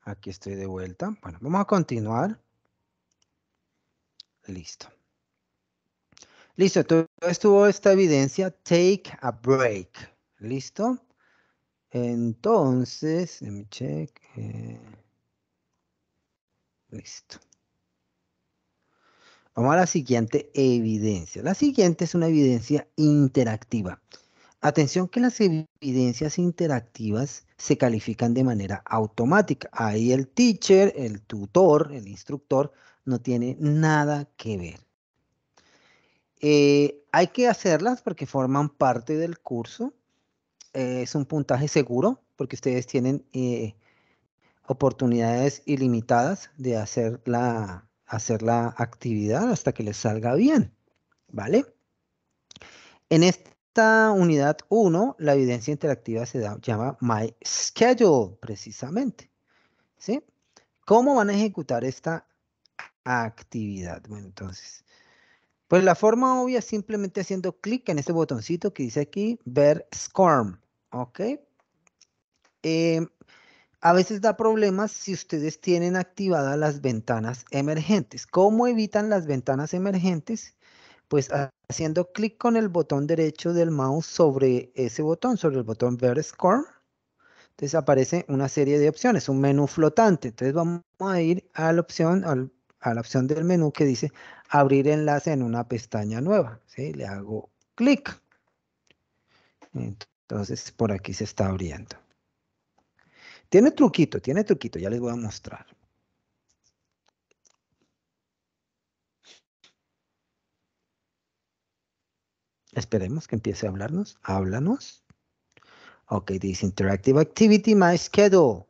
Aquí estoy de vuelta. Bueno, vamos a continuar. Listo. Listo, estuvo esta evidencia, take a break. ¿Listo? Entonces, let me check. Eh, listo. Vamos a la siguiente evidencia. La siguiente es una evidencia interactiva. Atención que las evidencias interactivas se califican de manera automática. Ahí el teacher, el tutor, el instructor no tiene nada que ver. Eh, hay que hacerlas porque forman parte del curso. Eh, es un puntaje seguro porque ustedes tienen eh, oportunidades ilimitadas de hacer la, hacer la actividad hasta que les salga bien. ¿Vale? En este esta unidad 1, la evidencia interactiva se llama My Schedule, precisamente. ¿Sí? ¿Cómo van a ejecutar esta actividad? Bueno, entonces, pues la forma obvia es simplemente haciendo clic en este botoncito que dice aquí, ver SCORM, ¿ok? Eh, a veces da problemas si ustedes tienen activadas las ventanas emergentes. ¿Cómo evitan las ventanas emergentes? pues haciendo clic con el botón derecho del mouse sobre ese botón, sobre el botón Ver Score, entonces aparece una serie de opciones, un menú flotante. Entonces vamos a ir a la opción, a la opción del menú que dice abrir enlace en una pestaña nueva. ¿sí? Le hago clic. Entonces por aquí se está abriendo. Tiene truquito, tiene truquito, ya les voy a mostrar. Esperemos que empiece a hablarnos. Háblanos. Okay, this interactive activity, my schedule.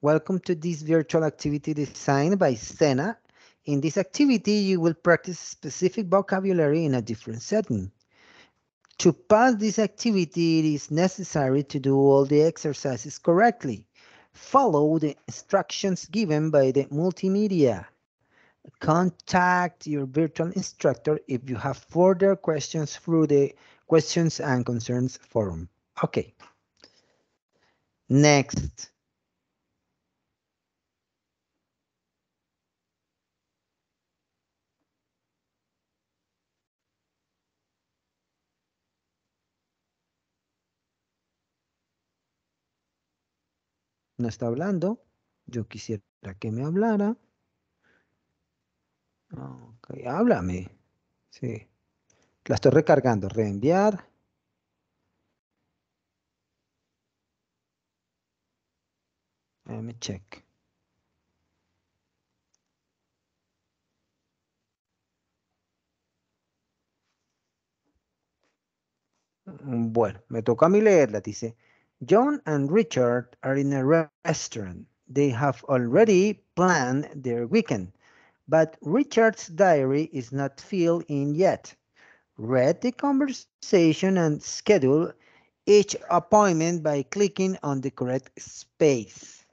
Welcome to this virtual activity designed by Sena. In this activity, you will practice specific vocabulary in a different setting. To pass this activity, it is necessary to do all the exercises correctly. Follow the instructions given by the multimedia contact your virtual instructor if you have further questions through the questions and concerns forum. Okay. Next. No está hablando. Yo quisiera que me hablara. Ok, háblame. Sí. La estoy recargando. Reenviar. Let check. Mm, bueno, me toca a mí leerla. Dice, John and Richard are in a restaurant. They have already planned their weekend. but Richard's diary is not filled in yet. Read the conversation and schedule each appointment by clicking on the correct space.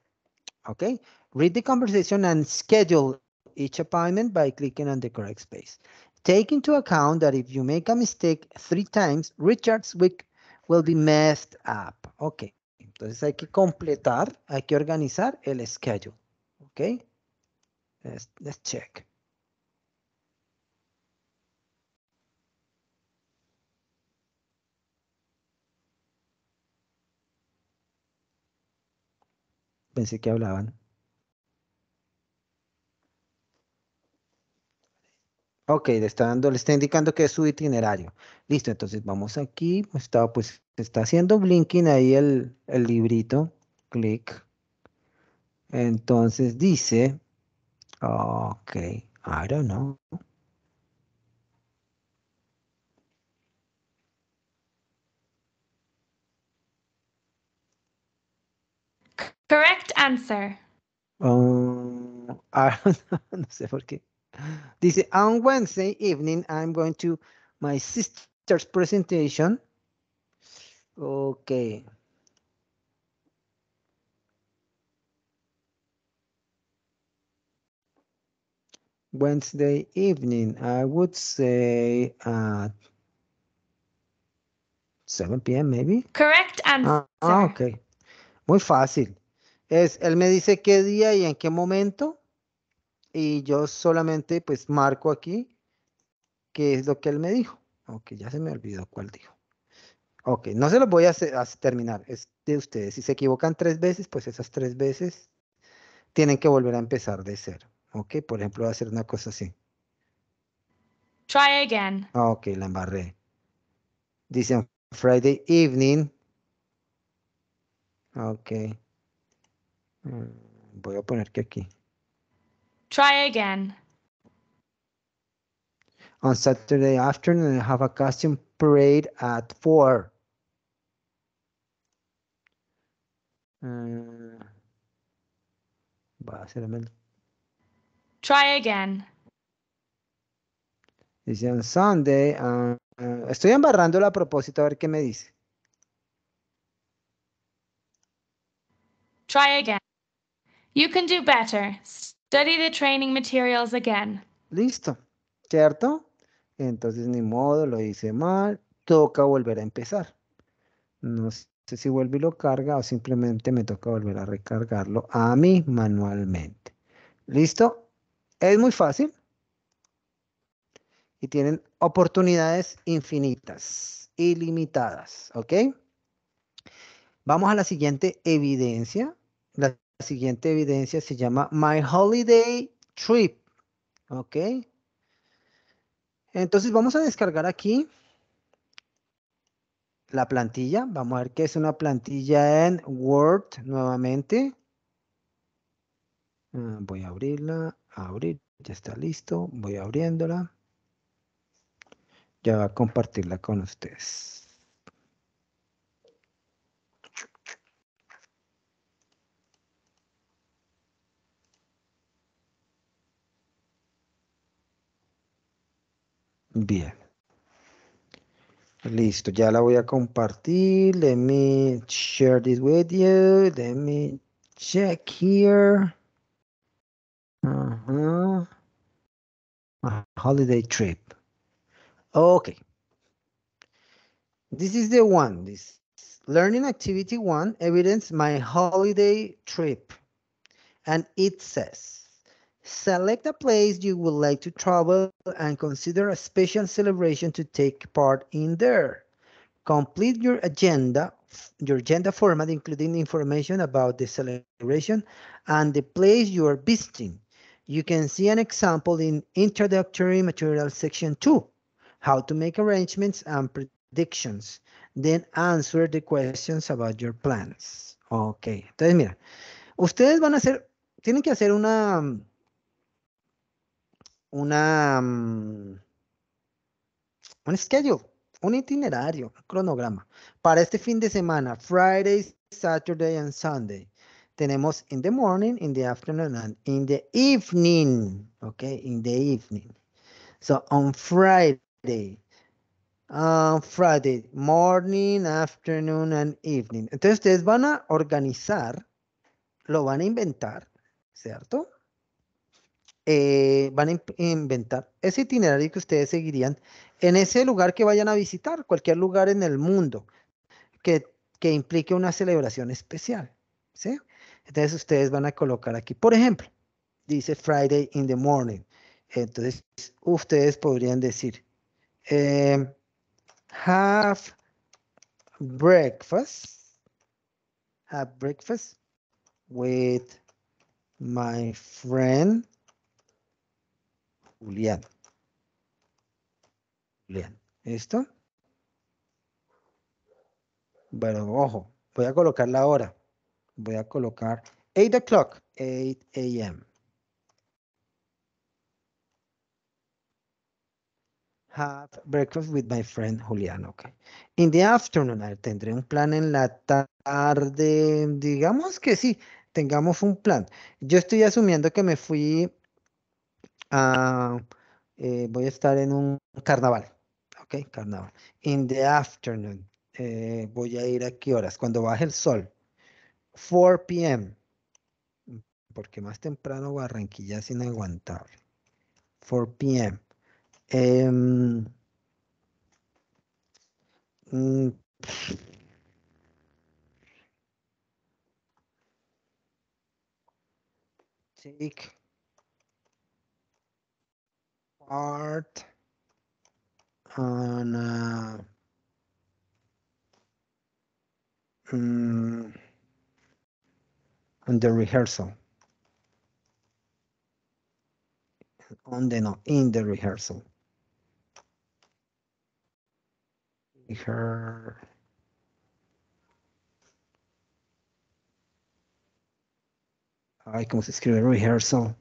Okay, read the conversation and schedule each appointment by clicking on the correct space. Take into account that if you make a mistake three times, Richard's week will be messed up. Ok, entonces hay que completar, hay que organizar el schedule. Okay. Let's, check. Pensé que hablaban. Ok, le está dando, le está indicando que es su itinerario. Listo, entonces vamos aquí. Está, pues, está haciendo blinking ahí el, el librito. Clic. Entonces dice Okay, I don't know. Correct answer. Um, I ah, no sé por This is on Wednesday evening, I'm going to my sister's presentation. Okay. Wednesday evening, I would say at 7 p.m. maybe. Correct Ah, Muy fácil. Es, él me dice qué día y en qué momento. Y yo solamente pues marco aquí qué es lo que él me dijo. Ok, ya se me olvidó cuál dijo. Ok, no se los voy a, a terminar. Es de ustedes. Si se equivocan tres veces, pues esas tres veces tienen que volver a empezar de cero. Ok, por ejemplo, voy a hacer una cosa así. Try again. Ah, ok, la embarré. Dice Friday evening. Ah, ok. Mm, voy a poner que aquí. Try again. On Saturday afternoon, I have a costume parade at four. Mm, voy a hacer el Try again. Dice on Sunday. Uh, uh, estoy embarrándolo a propósito a ver qué me dice. Try again. You can do better. Study the training materials again. Listo, ¿cierto? Entonces ni modo, lo hice mal. Toca volver a empezar. No sé si vuelve y lo carga o simplemente me toca volver a recargarlo a mí manualmente. ¿Listo? Es muy fácil y tienen oportunidades infinitas, ilimitadas, ¿ok? Vamos a la siguiente evidencia. La siguiente evidencia se llama My Holiday Trip, ¿ok? Entonces vamos a descargar aquí la plantilla. Vamos a ver qué es una plantilla en Word nuevamente. Ah, voy a abrirla, a abrir, ya está listo, voy abriéndola. Ya va a compartirla con ustedes. Bien. Listo, ya la voy a compartir. Let me share this with you. Let me check here. Uh, a holiday trip. Okay. This is the one, this learning activity one, evidence my holiday trip. And it says, select a place you would like to travel and consider a special celebration to take part in there. Complete your agenda, your agenda format, including information about the celebration and the place you are visiting. You can see an example in Introductory Material Section 2, how to make arrangements and predictions, then answer the questions about your plans. Ok, entonces mira, ustedes van a hacer, tienen que hacer una, una, mm, un schedule, un itinerario, un cronograma para este fin de semana, Friday, Saturday and Sunday. Tenemos in the morning, in the afternoon, and in the evening. ¿ok? in the evening. So on Friday. On Friday, morning, afternoon, and evening. Entonces ustedes van a organizar, lo van a inventar, ¿cierto? Eh, van a inventar ese itinerario que ustedes seguirían en ese lugar que vayan a visitar, cualquier lugar en el mundo que, que implique una celebración especial. ¿sí? Entonces ustedes van a colocar aquí, por ejemplo, dice Friday in the morning. Entonces ustedes podrían decir, em, have breakfast, have breakfast with my friend Julián. Julián, ¿listo? Bueno, ojo, voy a colocar la hora. Voy a colocar 8 o'clock, 8 a.m. Have breakfast with my friend Julián, ok. In the afternoon, tendré un plan en la tarde, digamos que sí, tengamos un plan. Yo estoy asumiendo que me fui a, eh, voy a estar en un carnaval, ok, carnaval. In the afternoon, eh, voy a ir a qué horas, cuando baje el sol. 4 p.m. Porque más temprano Barranquilla es inaguantable. 4 p.m. Eh, em, mm, take part on uh, on the rehearsal. On the no, in the rehearsal. Rehear. Ay, ¿cómo se escribe rehearsal?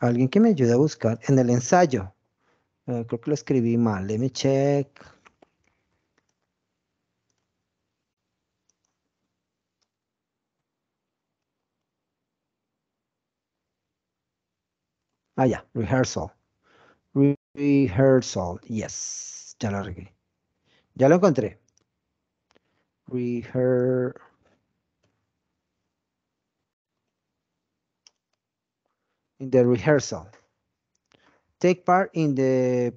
Alguien que me ayude a buscar en el ensayo. Eh, creo que lo escribí mal. Let me check. Ah, ya, rehearsal. rehearsal, yes. Ya lo arreglé. Ya lo encontré. Rehear in the rehearsal. Take part in the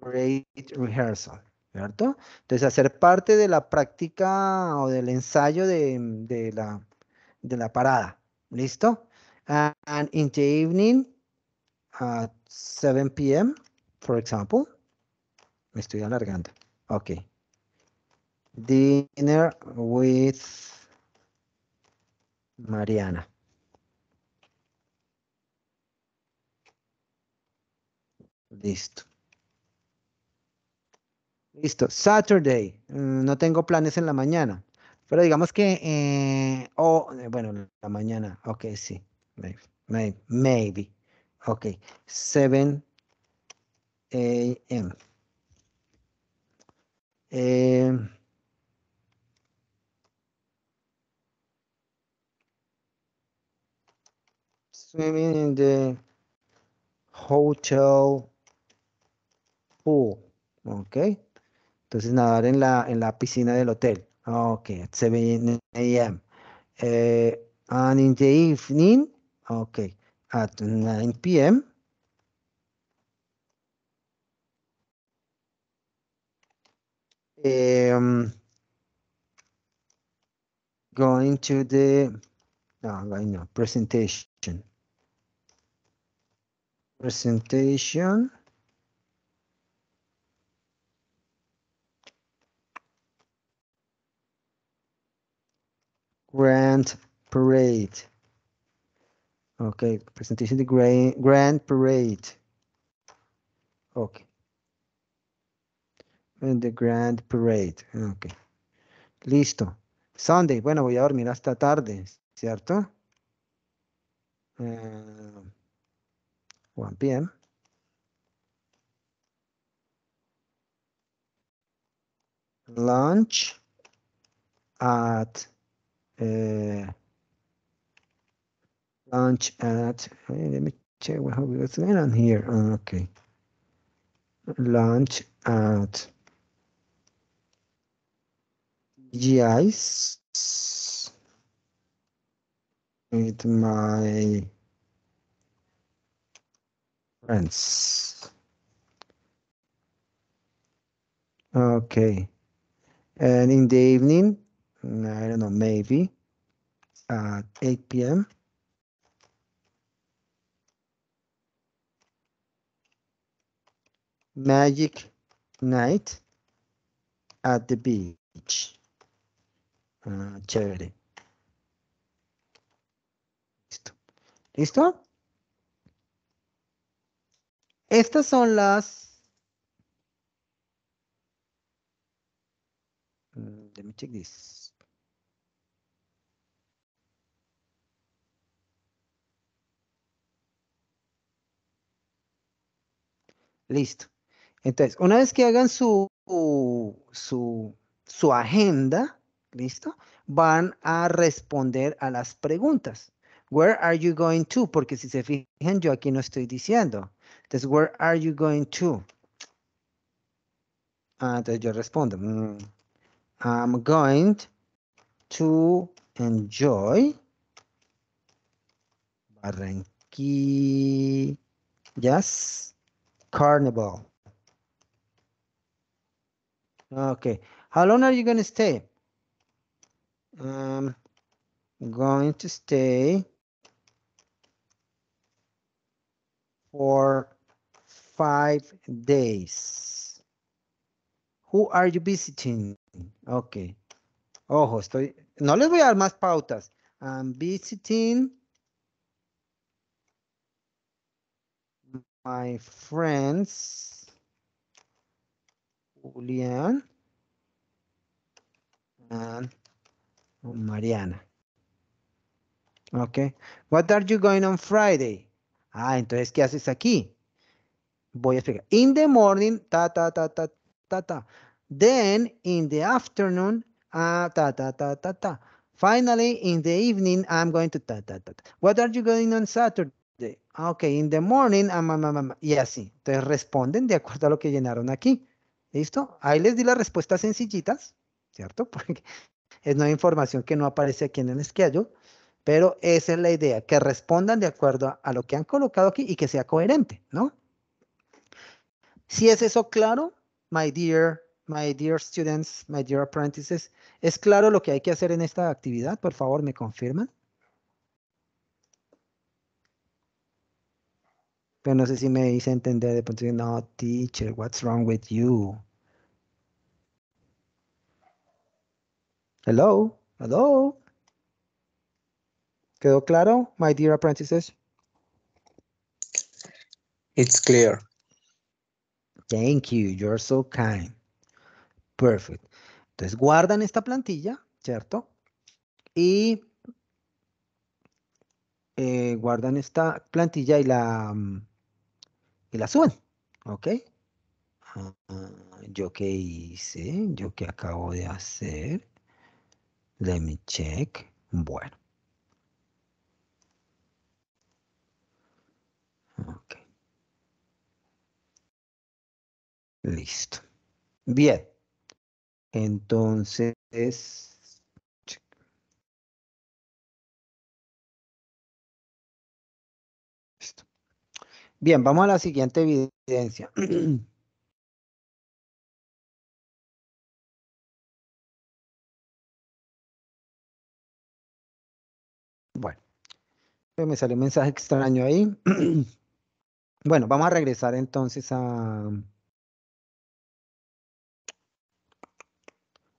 great rehearsal, ¿cierto? Entonces, hacer parte de la práctica o del ensayo de, de, la, de la parada, ¿listo? and in the evening at 7 p.m., for example, me estoy alargando. Okay. Dinner with Mariana. Listo. Listo. Saturday. Mm, no tengo planes en la mañana. Pero digamos que, eh, o, oh, bueno, la mañana, ok, sí maybe, maybe, Okay, 7 a.m. Em, swimming in the hotel pool. Ok. Entonces nadar en la, en la piscina del hotel. okay. 7 a.m. Eh, and in the evening, Okay, at 9 p.m. Um, going to the no, I know presentation. Presentation. Grand Parade. Okay, presentation the grand, parade. Okay. And the grand parade. Okay. Listo. Sunday. Bueno, voy a dormir hasta tarde, ¿cierto? 1 eh, p.m. Lunch at eh, Lunch at, hey, let me check what's going on here. Oh, okay. Lunch at GIs with my friends. Okay. And in the evening, I don't know, maybe at 8 p.m. Magic Night at the Beach. Ah, chévere. Listo. ¿Listo? Estas son las... Mm, let me check this. Listo. Entonces, una vez que hagan su, su, agenda, ¿listo? Van a responder a las preguntas. Where are you going to? Porque si se fijan, yo aquí no estoy diciendo. Entonces, where are you going to? Ah, entonces yo respondo. Mm, I'm going to enjoy Barranquillas Carnival. Okay. How long are you going to stay? I'm um, going to stay for five days. Who are you visiting? Okay. Ojo, estoy... No les voy a dar más pautas. I'm visiting my friends Julián and oh, Mariana. Okay. What are you going on Friday? Ah, entonces, ¿qué haces aquí? Voy a explicar. In the morning, ta, ta, ta, ta, ta, ta. Then, in the afternoon, ah, ta, ta, ta, ta, ta. Finally, in the evening, I'm going to ta, ta, ta, ta. What are you going on Saturday? Ah, ok, in the morning, I'm ah, ma, ma, ma, ma. y así. Entonces responden de acuerdo a lo que llenaron aquí. ¿Listo? Ahí les di las respuestas sencillitas, ¿cierto? Porque es nueva información que no aparece aquí en el pero esa es la idea, que respondan de acuerdo a, a lo que han colocado aquí y que sea coherente, ¿no? Si es eso claro, my dear, my dear students, my dear apprentices, ¿es claro lo que hay que hacer en esta actividad? Por favor, me confirman. Pero no sé si me hice entender de pronto, no, teacher, what's wrong with you? Hello, hello. ¿Quedó claro, my dear apprentices? It's clear. Thank you, you're so kind. Perfect. Entonces guardan esta plantilla, ¿cierto? Y eh, guardan esta plantilla y la mm, y la suben. ¿Ok? Ah, yo qué hice, yo qué acabo de hacer. Let me check. Bueno. Ok. Listo. Bien. Entonces, Bien, vamos a la siguiente evidencia. Bueno, pues me sale un mensaje extraño ahí. Bueno, vamos a regresar entonces a,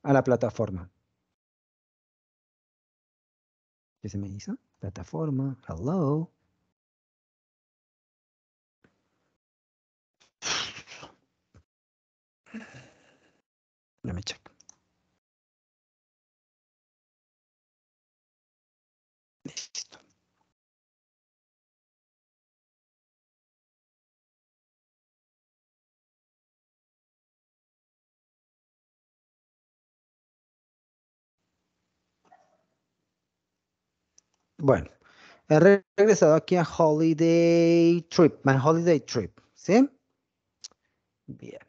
a la plataforma. ¿Qué se me hizo? Plataforma, hello. Listo. Bueno, he regresado aquí a Holiday Trip, My Holiday Trip, ¿sí? Bien.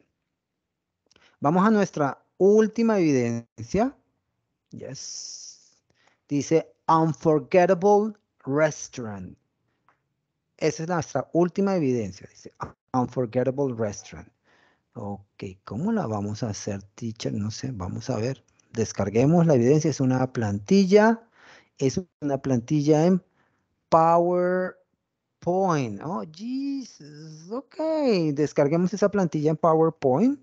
Vamos a nuestra última evidencia. Yes. Dice Unforgettable Restaurant. Esa es nuestra última evidencia. Dice Unforgettable Restaurant. Ok, ¿cómo la vamos a hacer, teacher? No sé, vamos a ver. Descarguemos la evidencia. Es una plantilla. Es una plantilla en PowerPoint. Oh, Jesus. Ok, descarguemos esa plantilla en PowerPoint.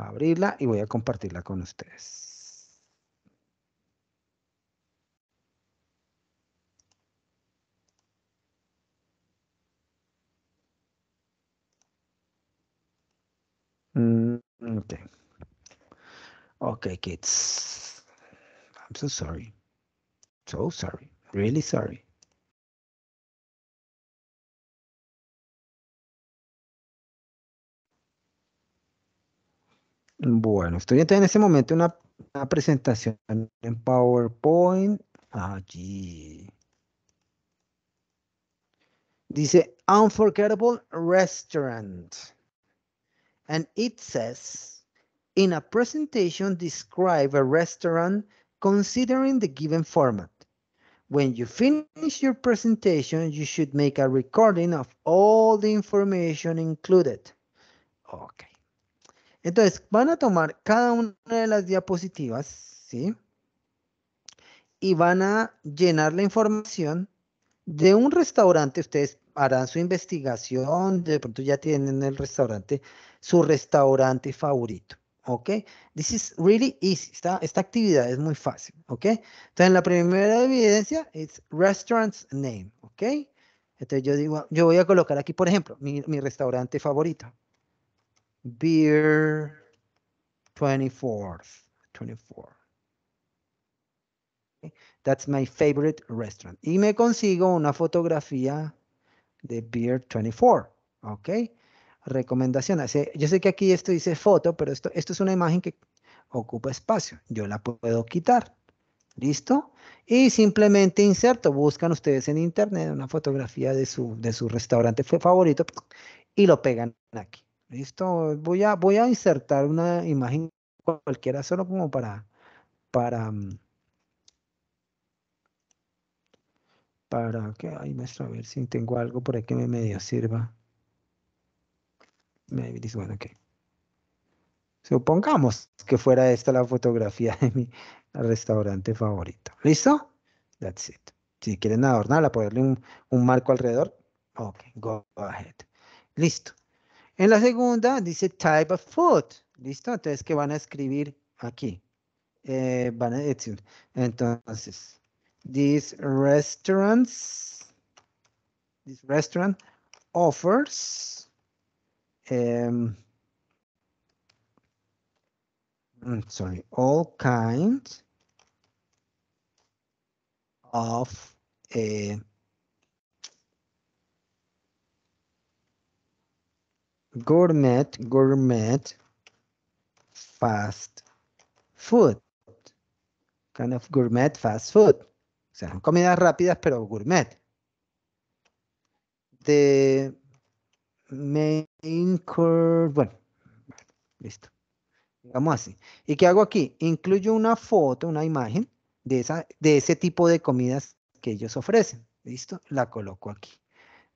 a abrirla y voy a compartirla con ustedes. Mm, okay. Okay, kids. I'm so sorry. So sorry. Really sorry. Bueno, estoy entonces en ese momento una, una, presentación en PowerPoint. Allí. Dice Unforgettable Restaurant. And it says, in a presentation, describe a restaurant considering the given format. When you finish your presentation, you should make a recording of all the information included. Okay. Entonces, van a tomar cada una de las diapositivas, ¿sí? Y van a llenar la información de un restaurante. Ustedes harán su investigación, de pronto ya tienen el restaurante, su restaurante favorito. ¿ok? This is really easy. Esta, actividad es muy fácil, ¿ok? Entonces, la primera evidencia es restaurant's name, ¿ok? Entonces, yo digo, yo voy a colocar aquí, por ejemplo, mi restaurante favorito beer 24th 24 that's my favorite restaurant y me consigo una fotografía de beer 24 ok recomendación yo sé que aquí esto dice foto pero esto esto es una imagen que ocupa espacio yo la puedo quitar listo y simplemente inserto buscan ustedes en internet una fotografía de su de su restaurante favorito y lo pegan aquí Listo, voy a, voy a insertar una imagen cualquiera solo como para, para, mm, para que, ay maestro, a ver si tengo algo por ahí que me medio sirva. Bueno, ok. Supongamos que fuera esta la fotografía de mi restaurante favorito. ¿Listo? That's it. Si quieren adornarla, ponerle un, un marco alrededor, ok, go ahead. Listo. En la segunda dice type of food. ¿Listo? Entonces, que van a escribir aquí? Eh, van a decir, entonces, these restaurants, this restaurant offers, um, sorry, all kinds of gourmet, gourmet, fast food. Kind of gourmet fast food. O sea, comidas rápidas, pero gourmet. The main course, bueno, listo. Digamos así. ¿Y qué hago aquí? Incluyo una foto, una imagen de, esa, de ese tipo de comidas que ellos ofrecen. ¿Listo? La coloco aquí.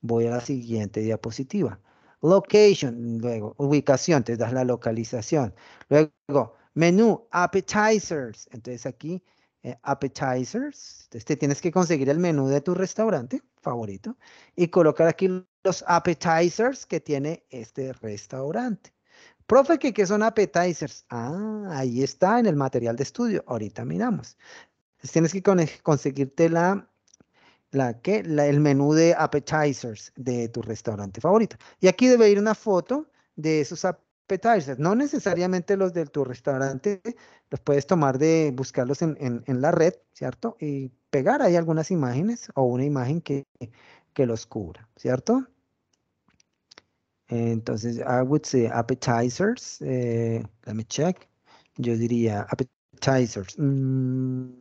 Voy a la siguiente diapositiva. Location, luego ubicación, te das la localización. Luego, menú, appetizers. Entonces aquí, eh, appetizers. Entonces te tienes que conseguir el menú de tu restaurante favorito y colocar aquí los appetizers que tiene este restaurante. Profe, ¿qué, qué son appetizers? Ah, ahí está en el material de estudio. Ahorita miramos. Entonces tienes que conseguirte la la, que el menú de appetizers de tu restaurante favorito. Y aquí debe ir una foto de esos appetizers, no necesariamente los de tu restaurante, los puedes tomar de buscarlos en, la red, ¿cierto? Y pegar ahí algunas imágenes o una imagen que, los cubra, ¿cierto? Entonces, I would say appetizers. Eh, let me check. Yo diría appetizers. Mm.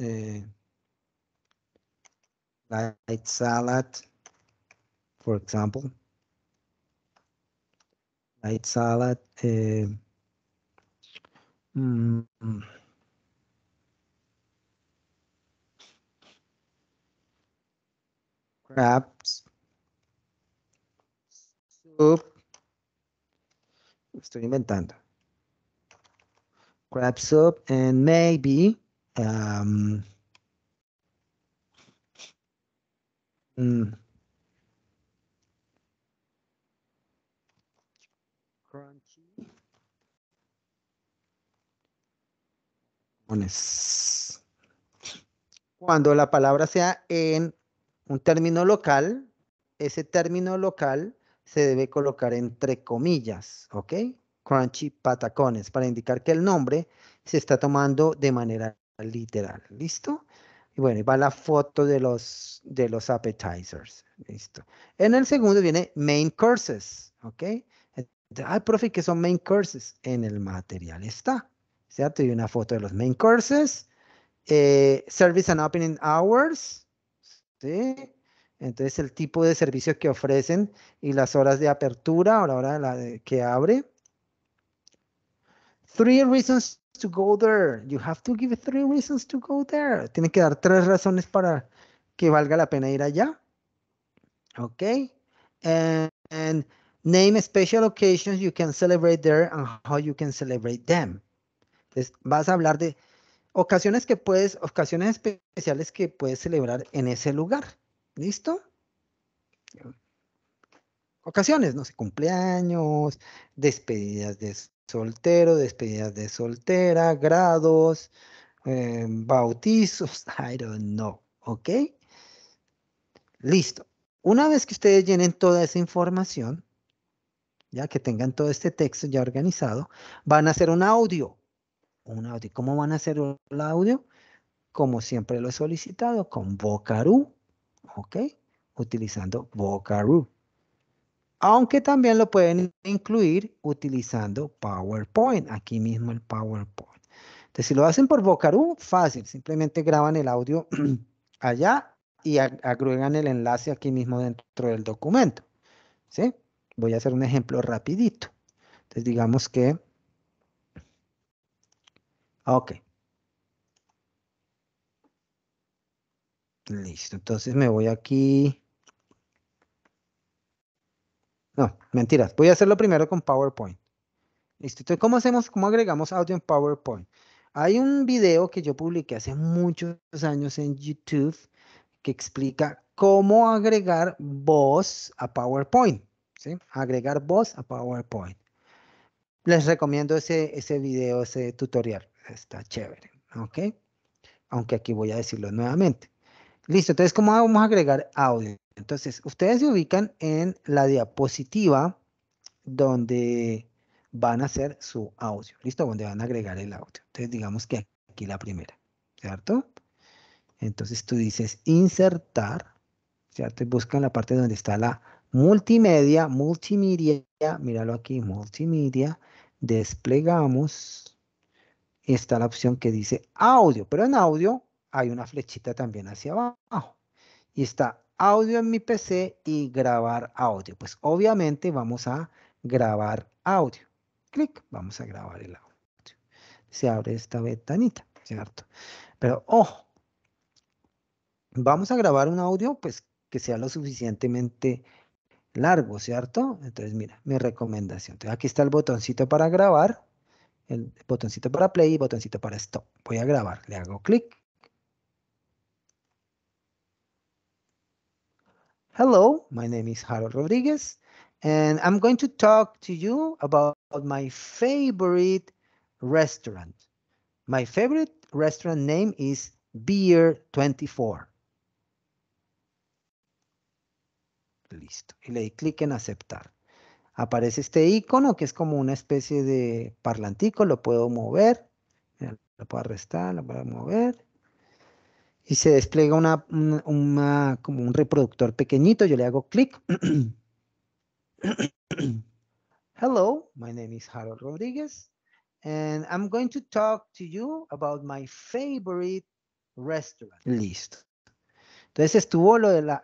uh, light salad, for example. Light salad. Uh, mm, crabs, soup, estoy inventando, crab soup, and maybe Mm. Cuando la palabra sea en un término local, ese término local se debe colocar entre comillas, ¿ok? Crunchy Patacones, para indicar que el nombre se está tomando de manera literal, ¿listo? Y bueno, y va la foto de los, de los appetizers, ¿listo? En el segundo viene main courses, ¿ok? Ay, profe, ¿qué son main courses? En el material está, ¿cierto? Y una foto de los main courses, eh, service and opening hours, ¿sí? Entonces, el tipo de servicio que ofrecen y las horas de apertura o la hora de que abre. Three reasons to go there. You have to give three reasons to go there. Tiene que dar tres razones para que valga la pena ir allá. Ok. And, name special occasions you can celebrate there and how you can celebrate them. Entonces, vas a hablar de ocasiones que puedes, ocasiones especiales que puedes celebrar en ese lugar. ¿Listo? ocasiones, no sé, cumpleaños, despedidas de soltero, despedidas de soltera, grados, em, bautizos, I don't know, ¿ok? Listo. Una vez que ustedes llenen toda esa información, ya que tengan todo este texto ya organizado, van a hacer un audio. Un audio. ¿Cómo van a hacer el audio? Como siempre lo he solicitado, con Vocaroo, ¿ok? Utilizando Vocaroo aunque también lo pueden incluir utilizando PowerPoint, aquí mismo el PowerPoint. Entonces, si lo hacen por Vocarú, fácil, simplemente graban el audio allá y agregan el enlace aquí mismo dentro del documento. ¿Sí? Voy a hacer un ejemplo rapidito. Entonces, digamos que... Ok. Listo, entonces me voy aquí no, mentiras. Voy a hacerlo primero con PowerPoint. ¿Listo? Entonces, ¿cómo hacemos, cómo agregamos audio en PowerPoint? Hay un video que yo publiqué hace muchos años en YouTube que explica cómo agregar voz a PowerPoint. ¿sí? Agregar voz a PowerPoint. Les recomiendo ese, ese video, ese tutorial. Está chévere. ¿Ok? Aunque aquí voy a decirlo nuevamente. Listo, entonces, ¿cómo vamos a agregar audio? Entonces, ustedes se ubican en la diapositiva donde van a hacer su audio, ¿listo? Donde van a agregar el audio. Entonces, digamos que aquí la primera, ¿cierto? Entonces, tú dices insertar, ¿cierto? Y buscan la parte donde está la multimedia, multimedia, míralo aquí, multimedia, desplegamos, Y está la opción que dice audio, pero en audio hay una flechita también hacia abajo. Y está audio en mi PC y grabar audio. Pues obviamente vamos a grabar audio. Clic, vamos a grabar el audio. Se abre esta ventanita, ¿cierto? Pero ojo, vamos a grabar un audio pues que sea lo suficientemente largo, ¿cierto? Entonces mira, mi recomendación. aquí está el botoncito para grabar, el botoncito para play y botoncito para stop. Voy a grabar, le hago clic Hello, my name is Harold Rodriguez, and I'm going to talk to you about my favorite restaurant. My favorite restaurant name is Beer 24. Listo. Y le doy clic en aceptar. Aparece este icono que es como una especie de parlantico, lo puedo mover, lo puedo arrestar, lo puedo mover y se despliega una, como un reproductor pequeñito. Yo le hago clic. Hello, my name is Harold Rodriguez, and I'm going to talk to you about my favorite restaurant. Listo. Entonces estuvo lo de la,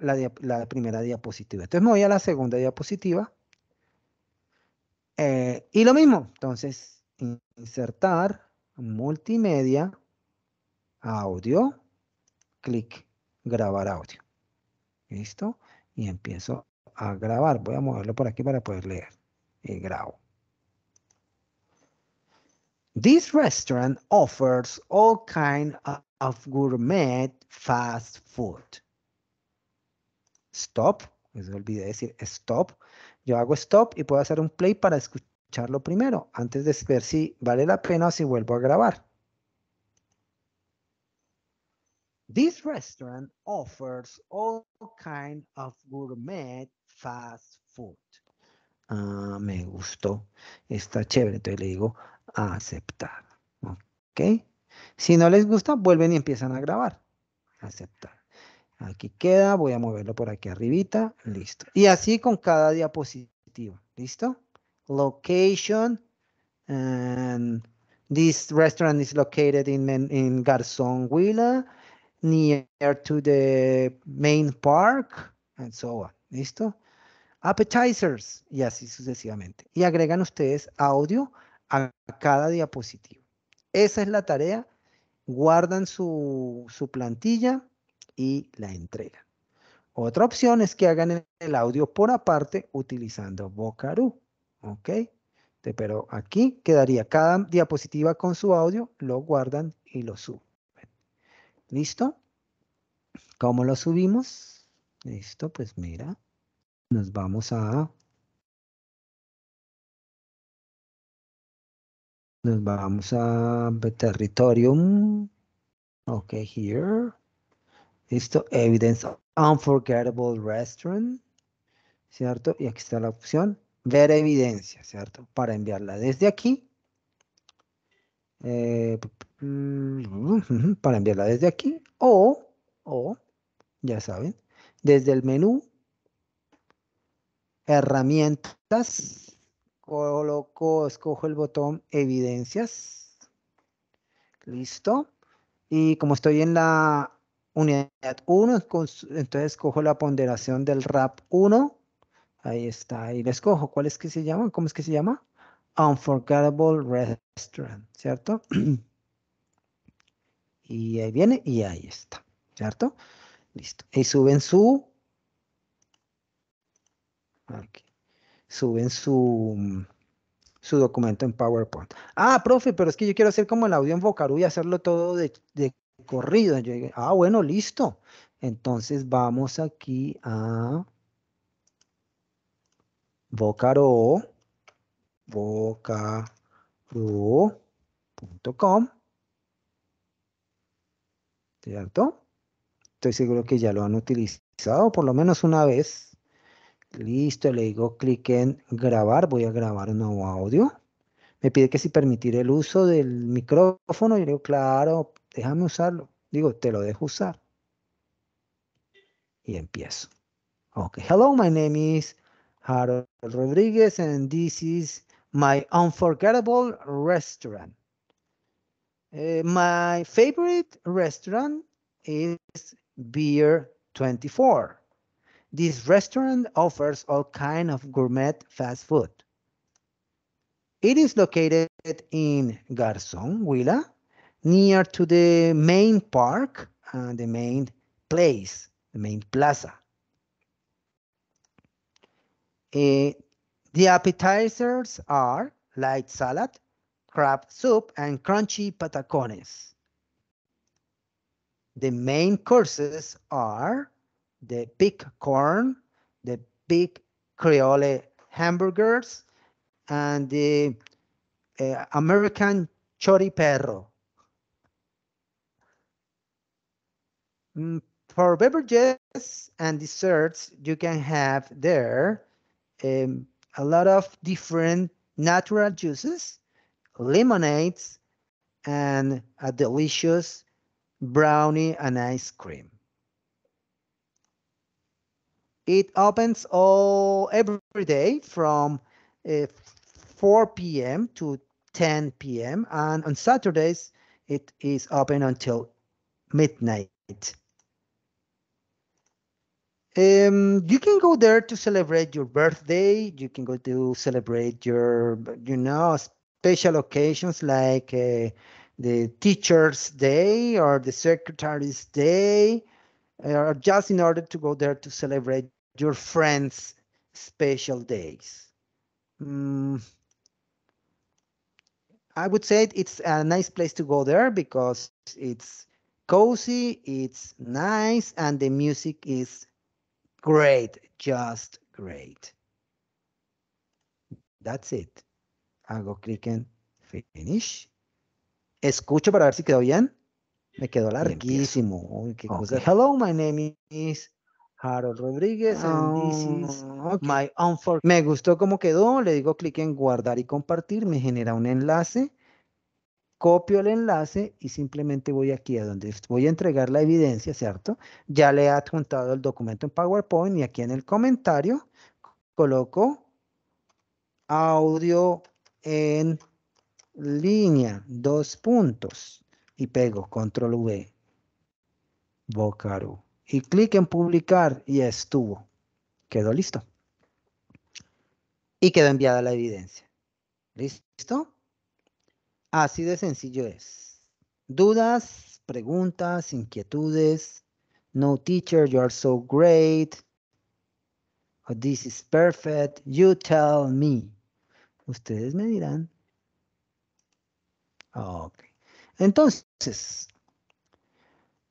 primera diapositiva. Entonces me voy a la segunda diapositiva. Eh, y lo mismo, entonces, insertar multimedia, audio, clic grabar audio. ¿Listo? Y empiezo a grabar. Voy a moverlo por aquí para poder leer. Y grabo. This restaurant offers all kinds of gourmet fast food. Stop. Me olvidé decir stop. Yo hago stop y puedo hacer un play para escucharlo primero antes de ver si vale la pena o si vuelvo a grabar. This restaurant offers all kind of gourmet fast food. Ah, me gustó. Está chévere. Entonces le digo aceptar. ¿Ok? Si no les gusta, vuelven y empiezan a grabar. Aceptar. Aquí queda. Voy a moverlo por aquí arribita. Listo. Y así con cada diapositiva. ¿Listo? Location. this restaurant is located in, in Garzón Huila near to the main park, and so on. ¿Listo? Appetizers, y así sucesivamente. Y agregan ustedes audio a cada diapositiva. Esa es la tarea. Guardan su, plantilla y la entregan. Otra opción es que hagan el audio por aparte utilizando Vocaru. ¿Ok? Pero aquí quedaría cada diapositiva con su audio, lo guardan y lo suben. ¿Listo? ¿Cómo lo subimos? Listo, pues mira. Nos vamos a... Nos vamos a Territorium. Ok, here. Listo, Evidence Unforgettable Restaurant. ¿Cierto? Y aquí está la opción Ver evidencia, ¿cierto? Para enviarla desde aquí eh, para enviarla desde aquí o, o, ya saben, desde el menú herramientas, coloco, escojo el botón evidencias, listo, y como estoy en la unidad 1, entonces cojo la ponderación del RAP 1, ahí está, y les escojo ¿cuál es que se llama? ¿Cómo es que se llama? Unforgettable Restaurant, ¿cierto? Y ahí viene y ahí está, ¿cierto? Listo. Y suben su... Suben su, su documento en PowerPoint. Ah, profe, pero es que yo quiero hacer como el audio en Vocaroo y hacerlo todo de, corrido. ah, bueno, listo. Entonces vamos aquí a Vocaroo. Boca.com. ¿Cierto? Estoy seguro que ya lo han utilizado por lo menos una vez. Listo, le digo clic en grabar. Voy a grabar un nuevo audio. Me pide que si permitir el uso del micrófono. Yo digo, claro, déjame usarlo. Digo, te lo dejo usar. Y empiezo. Ok. hello, my name is Harold Rodríguez and this is my unforgettable restaurant. Uh, my favorite restaurant is Beer 24. This restaurant offers all kind of gourmet fast food. It is located in Garzón, Huila, near to the main park, uh, the main place, the main plaza. Uh, the appetizers are light salad, crab soup, and crunchy patacones. The main courses are the big corn, the big Creole hamburgers, and the uh, American choriperro. Mm, for beverages and desserts, you can have there um, a lot of different natural juices, lemonades, and a delicious brownie and ice cream. It opens all every day from uh, 4 p.m. to 10 p.m. and on Saturdays it is open until midnight. Um, you can go there to celebrate your birthday. You can go to celebrate your, you know, special occasions like uh, the Teacher's Day or the Secretary's Day, or uh, just in order to go there to celebrate your friends' special days. Mm. I would say it's a nice place to go there because it's cozy, it's nice, and the music is Great, just great. That's it. Hago clic en finish. Escucho para ver si quedó bien. Me quedó larguísimo. Hello, my name is Harold Rodríguez. and ah, this is Me gustó cómo quedó. Le digo clic en guardar y compartir. Me genera un enlace copio el enlace y simplemente voy aquí a donde voy a entregar la evidencia, ¿cierto? Ya le he adjuntado el documento en PowerPoint y aquí en el comentario coloco audio en línea, dos puntos, y pego control V, Vocaro, y clic en publicar y estuvo. Quedó listo. Y quedó enviada la evidencia. ¿Listo? Así de sencillo es. Dudas, preguntas, inquietudes. No teacher, you are so great. Oh, this is perfect. You tell me. Ustedes me dirán. Ok. Entonces,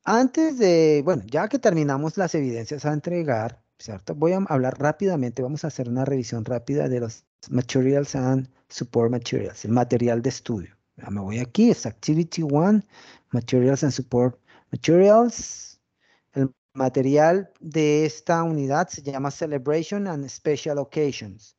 antes de, bueno, ya que terminamos las evidencias a entregar, ¿cierto? Voy a hablar rápidamente, vamos a hacer una revisión rápida de los materials and support materials, el material de estudio. Ah, me voy aquí, es Activity 1, Materials and Support Materials. El material de esta unidad se llama Celebration and Special Occasions.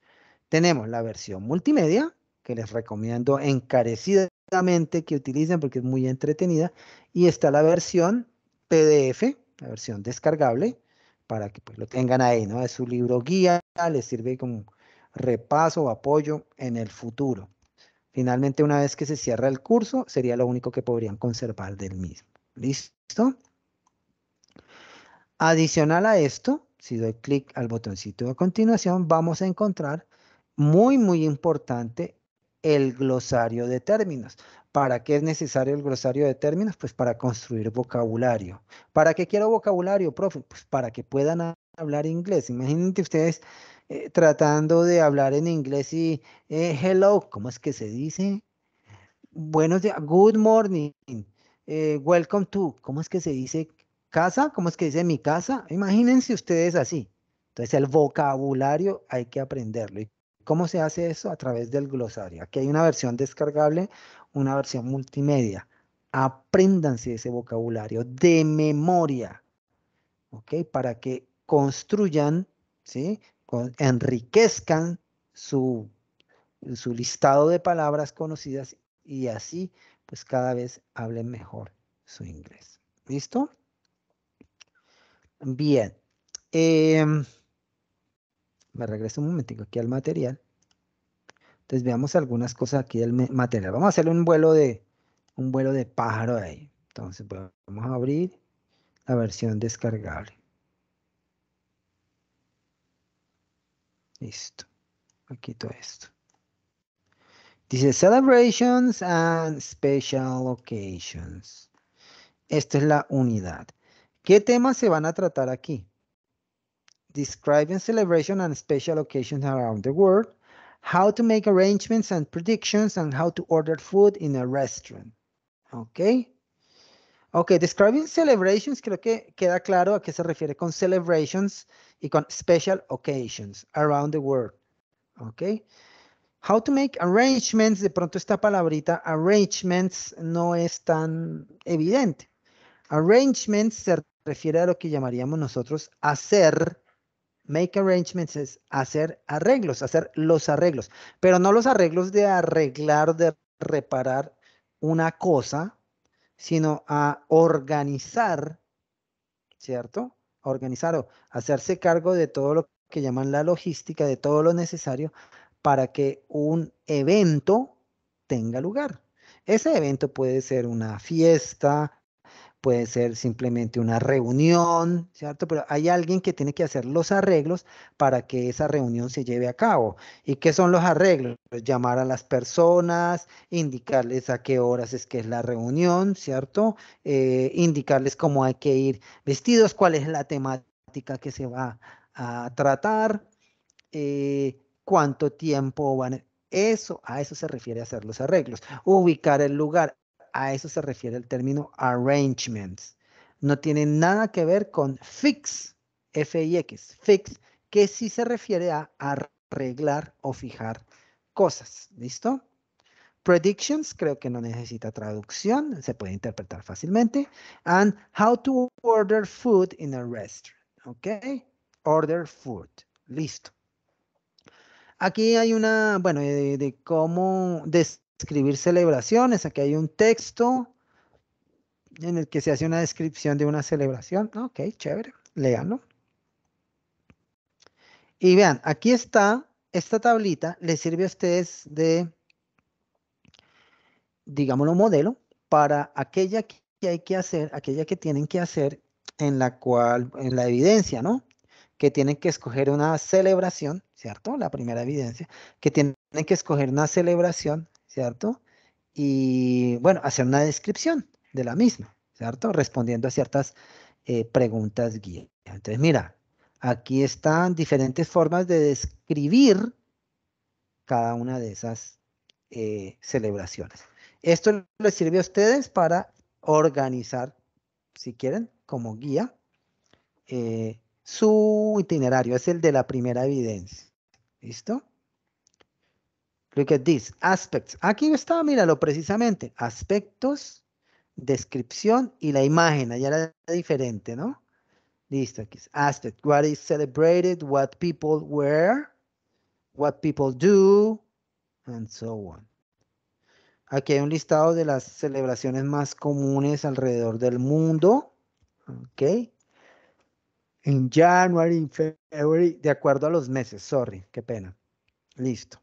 Tenemos la versión multimedia, que les recomiendo encarecidamente que utilicen porque es muy entretenida. Y está la versión PDF, la versión descargable, para que pues, lo tengan ahí, ¿no? Es su libro guía, les sirve como repaso o apoyo en el futuro. Finalmente, una vez que se cierra el curso, sería lo único que podrían conservar del mismo. ¿Listo? Adicional a esto, si doy clic al botoncito de continuación, vamos a encontrar, muy, muy importante, el glosario de términos. ¿Para qué es necesario el glosario de términos? Pues para construir vocabulario. ¿Para qué quiero vocabulario, profe? Pues para que puedan hablar inglés. Imagínense ustedes eh, tratando de hablar en inglés y eh, hello, ¿cómo es que se dice? Buenos días, good morning, eh, welcome to, ¿cómo es que se dice casa? ¿Cómo es que dice mi casa? Imagínense ustedes así. Entonces el vocabulario hay que aprenderlo. ¿Y cómo se hace eso? A través del glosario. Aquí hay una versión descargable, una versión multimedia. Apréndanse ese vocabulario de memoria, ¿ok? Para que construyan, ¿sí? enriquezcan su, listado de palabras conocidas y así pues cada vez hablen mejor su inglés. ¿Listo? Bien. Em, me regreso un momentico aquí al material. Entonces veamos algunas cosas aquí del material. Vamos a hacer un vuelo de un vuelo de pájaro ahí. Entonces vamos a abrir la versión descargable. Listo. Aquí todo esto. Dice celebrations and special occasions. Esta es la unidad. ¿Qué temas se van a tratar aquí? Describing celebration and special occasions around the world. How to make arrangements and predictions and how to order food in a restaurant. Okay. Ok, describing celebrations creo que queda claro a qué se refiere con celebrations y con special occasions around the world. Ok. How to make arrangements, de pronto esta palabrita arrangements no es tan evidente. Arrangements se refiere a lo que llamaríamos nosotros hacer, make arrangements es hacer arreglos, hacer los arreglos, pero no los arreglos de arreglar, de reparar una cosa, sino a organizar, ¿cierto? organizar o hacerse cargo de todo lo que llaman la logística, de todo lo necesario para que un evento tenga lugar. Ese evento puede ser una fiesta, puede ser simplemente una reunión, ¿cierto? Pero hay alguien que tiene que hacer los arreglos para que esa reunión se lleve a cabo. ¿Y qué son los arreglos? Llamar a las personas, indicarles a qué horas es que es la reunión, ¿cierto? Eh, indicarles cómo hay que ir vestidos, cuál es la temática que se va a tratar, eh, cuánto tiempo van a... Eso, a eso se refiere hacer los arreglos. Ubicar el lugar a eso se refiere el término arrangements. No tiene nada que ver con fix, F-I-X, fix, que sí se refiere a arreglar o fijar cosas. ¿Listo? Predictions, creo que no necesita traducción, se puede interpretar fácilmente. And how to order food in a restaurant. ¿Ok? Order food. Listo. Aquí hay una, bueno, de, cómo, escribir celebraciones. Aquí hay un texto en el que se hace una descripción de una celebración. Ah, ok, chévere, leanlo Y vean, aquí está, esta tablita le sirve a ustedes de, digámoslo, modelo para aquella que hay que hacer, aquella que tienen que hacer en la cual, en la evidencia, ¿no? Que tienen que escoger una celebración, ¿cierto? La primera evidencia, que tienen que escoger una celebración ¿cierto? Y bueno, hacer una descripción de la misma, ¿cierto? Respondiendo a ciertas eh, preguntas guía. Entonces, mira, aquí están diferentes formas de describir cada una de esas eh, celebraciones. Esto les sirve a ustedes para organizar, si quieren, como guía, eh, su itinerario. Es el de la primera evidencia. ¿Listo? Look at this. Aspects. Aquí está, míralo precisamente. Aspectos, descripción y la imagen. Allá era diferente, ¿no? Listo, aquí es aspect. What is celebrated, what people wear, what people do, and so on. Aquí hay un listado de las celebraciones más comunes alrededor del mundo. Ok. En January, en February, de acuerdo a los meses. Sorry, qué pena. Listo.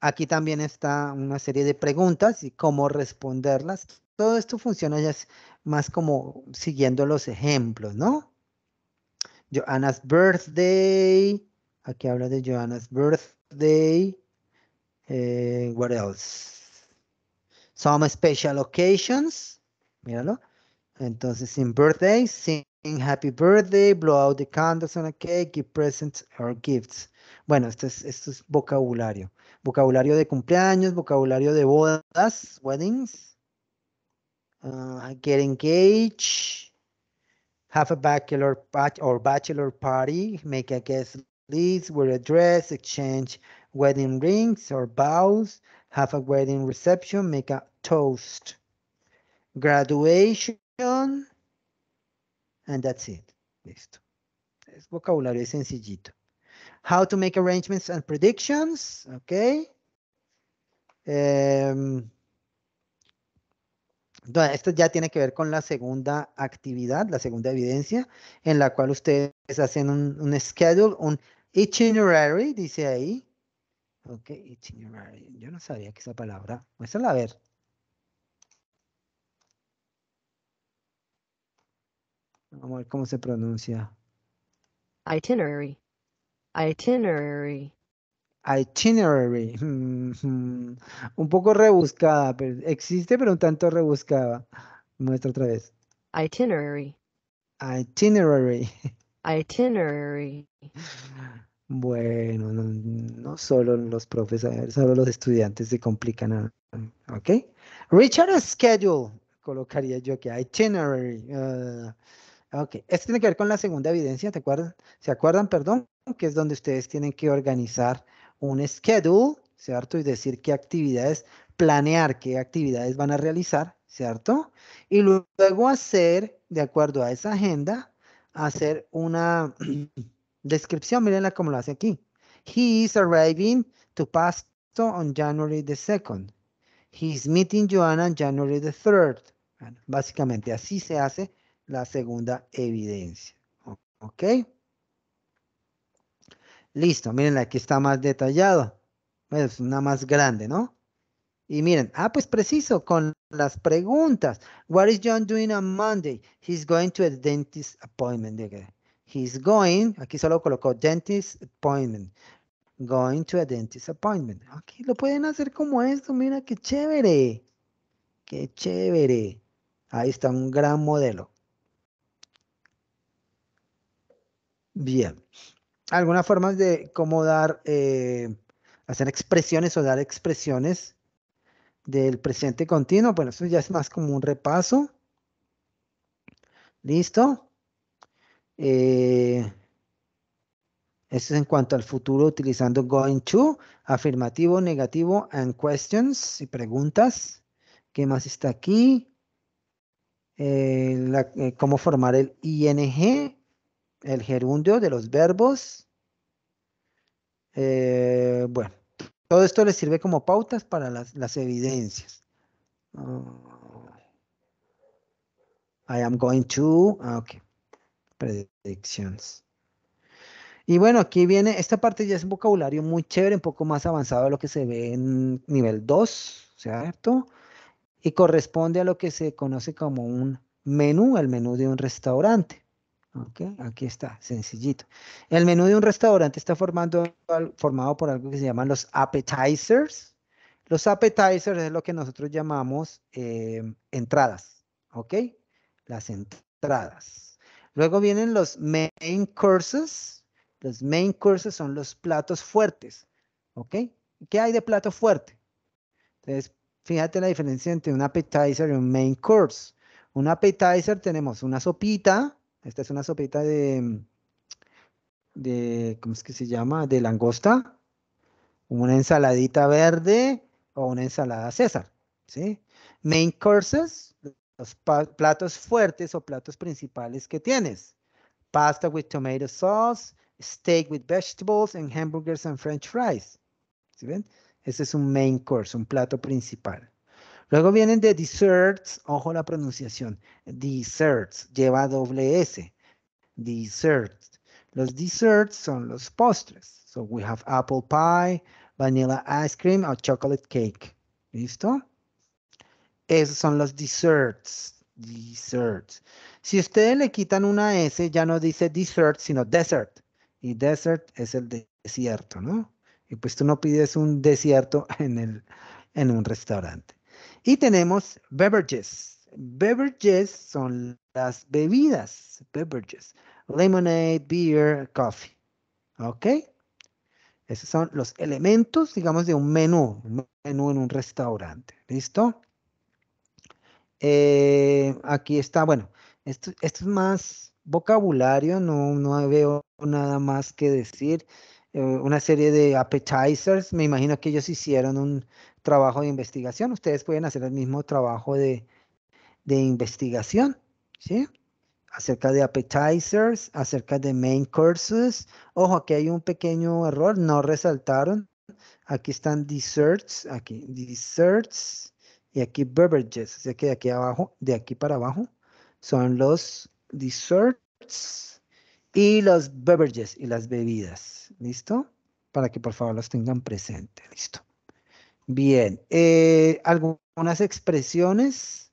Aquí también está una serie de preguntas y cómo responderlas. Todo esto funciona ya más como siguiendo los ejemplos, ¿no? Joanna's birthday. Aquí habla de Joanna's birthday. Eh, what else? Some special occasions. Míralo. Entonces, in birthday, sing happy birthday, blow out the candles on a cake, give presents or gifts. Bueno, esto es, esto vocabulario. Vocabulario de cumpleaños, vocabulario de bodas, weddings. Ah, get engaged. Have a bachelor or bachelor party. Make a guest list. Wear a dress. Exchange wedding rings or vows. Have a wedding reception. Make a toast. Graduation. And that's it. Listo. Es vocabulario sencillito how to make arrangements and predictions. Okay. Em, esto ya tiene que ver con la segunda actividad, la segunda evidencia, en la cual ustedes hacen un, schedule, un itinerary, dice ahí. Ok, itinerary. Yo no sabía que esa palabra. Muéstrala a ver. Vamos a ver cómo se pronuncia. Itinerary. Itinerary. Itinerary. Mm-hmm. Un poco rebuscada. Pero existe, pero un tanto rebuscada. Muestra otra vez. Itinerary. Itinerary. Itinerary. Bueno, no, solo los profesores solo los estudiantes se complican. Ah, ¿Ok? Richard Schedule, colocaría yo que itinerary. Ah. Ok, esto tiene que ver con la segunda evidencia, ¿te acuerdan? ¿Se acuerdan, perdón? Que es donde ustedes tienen que organizar un schedule, ¿cierto? Y decir qué actividades, planear qué actividades van a realizar, ¿cierto? Y luego hacer, de acuerdo a esa agenda, hacer una descripción, mirenla como lo hace aquí. He is arriving to Pasto on January the 2nd. He is meeting Joanna on January the 3rd. básicamente así se hace la segunda evidencia. ¿Ok? Listo, miren, aquí está más detallado. Es una más grande, ¿no? Y miren, ah, pues preciso, con las preguntas. What is John doing on Monday? He's going to a dentist appointment. He's going, aquí solo colocó dentist appointment. Going to a dentist appointment. Aquí lo pueden hacer como esto, mira qué chévere. Qué chévere. Ahí está un gran modelo. Bien. Algunas formas de cómo dar, eh, hacer expresiones o dar expresiones del presente continuo. Bueno, eso ya es más como un repaso. ¿Listo? Eh, esto es en cuanto al futuro utilizando going to, afirmativo, negativo, and questions y preguntas. ¿Qué más está aquí? Eh, cómo formar el ING el gerundio de los verbos. Eh, bueno, todo esto les sirve como pautas para las, evidencias. Oh. I am going to. Ah, ok. Y bueno, aquí viene, esta parte ya es un vocabulario muy chévere, un poco más avanzado de lo que se ve en nivel 2, ¿cierto? Y corresponde a lo que se conoce como un menú, el menú de un restaurante. Okay, aquí está, sencillito. El menú de un restaurante está formando, formado por algo que se llaman los appetizers. Los appetizers es lo que nosotros llamamos eh, entradas, ¿ok? Las entradas. Luego vienen los main courses. Los main courses son los platos fuertes, ¿ok? ¿Qué hay de plato fuerte? Entonces, fíjate la diferencia entre un appetizer y un main course. Un appetizer tenemos una sopita, esta es una sopita de, ¿cómo es que se llama? De langosta, una ensaladita verde o una ensalada César, ¿sí? Main courses, los platos fuertes o platos principales que tienes. Pasta with tomato sauce, steak with vegetables, and hamburgers and french fries. ¿Sí ven? Ese es un main course, un plato principal. Luego vienen de desserts, ojo la pronunciación, desserts, lleva doble S, desserts. Los desserts son los postres. So we have apple pie, vanilla ice cream or chocolate cake. ¿Listo? Esos son los desserts. Desserts. Si ustedes le quitan una S, ya no dice dessert, sino desert. Y desert es el desierto, ¿no? Y pues tú no pides un desierto en, el, en un restaurante. Y tenemos beverages. Beverages son las bebidas. Beverages. Lemonade, beer, coffee. ¿Ok? Esos son los elementos, digamos, de un menú. Un menú en un restaurante. ¿Listo? Eh, aquí está, bueno, esto, esto, es más vocabulario, no, no veo nada más que decir. Eh, una serie de appetizers, me imagino que ellos hicieron un trabajo de investigación. Ustedes pueden hacer el mismo trabajo de, investigación, ¿sí? Acerca de appetizers, acerca de main courses. Ojo, aquí hay un pequeño error, no resaltaron. Aquí están desserts, aquí desserts y aquí beverages. O sea que de aquí abajo, de aquí para abajo, son los desserts y los beverages y las bebidas. ¿Listo? Para que por favor los tengan presente. ¿Listo? Bien, eh, algunas expresiones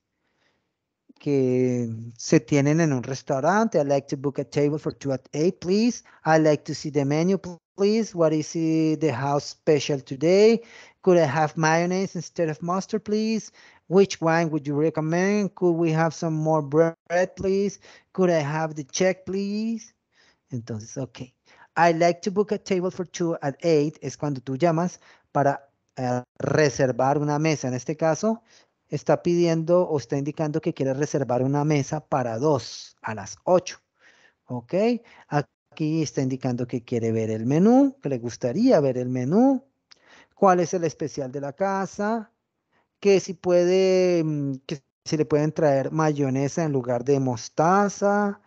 que se tienen en un restaurante. I like to book a table for two at eight, please. I like to see the menu, please. What is the house special today? Could I have mayonnaise instead of mustard, please? Which wine would you recommend? Could we have some more bread, please? Could I have the check, please? Entonces, okay. I like to book a table for two at eight es cuando tú llamas para reservar una mesa. En este caso, está pidiendo o está indicando que quiere reservar una mesa para dos a las ocho ¿Ok? Aquí está indicando que quiere ver el menú, que le gustaría ver el menú, cuál es el especial de la casa, que si puede, mm, que si le pueden traer mayonesa en lugar de mostaza,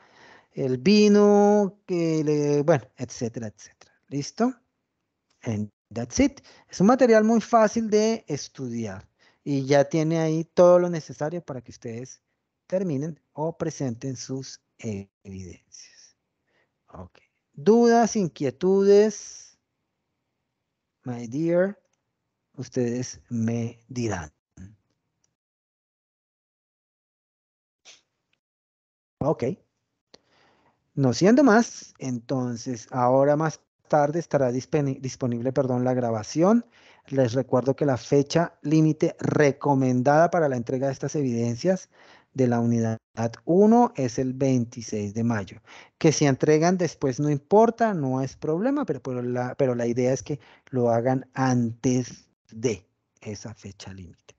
el vino, que le, bueno, etcétera, etcétera. ¿Listo? That's it. Es un material muy fácil de estudiar y ya tiene ahí todo lo necesario para que ustedes terminen o presenten sus evidencias. Okay. Dudas, inquietudes, my dear, ustedes me dirán. Ok. No siendo más, entonces ahora más tarde estará disponible perdón, la grabación. Les recuerdo que la fecha límite recomendada para la entrega de estas evidencias de la unidad 1 es el 26 de mayo. Que si entregan después no importa, no es problema, pero, pero, la, idea es que lo hagan antes de esa fecha límite.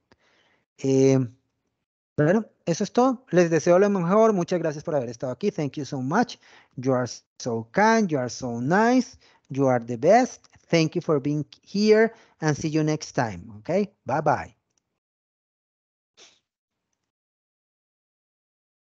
Eh, bueno, eso es todo. Les deseo lo mejor. Muchas gracias por haber estado aquí. Thank you so much. You are so kind. You are so nice. You are the best. Thank you for being here and see you next time. Okay, bye-bye.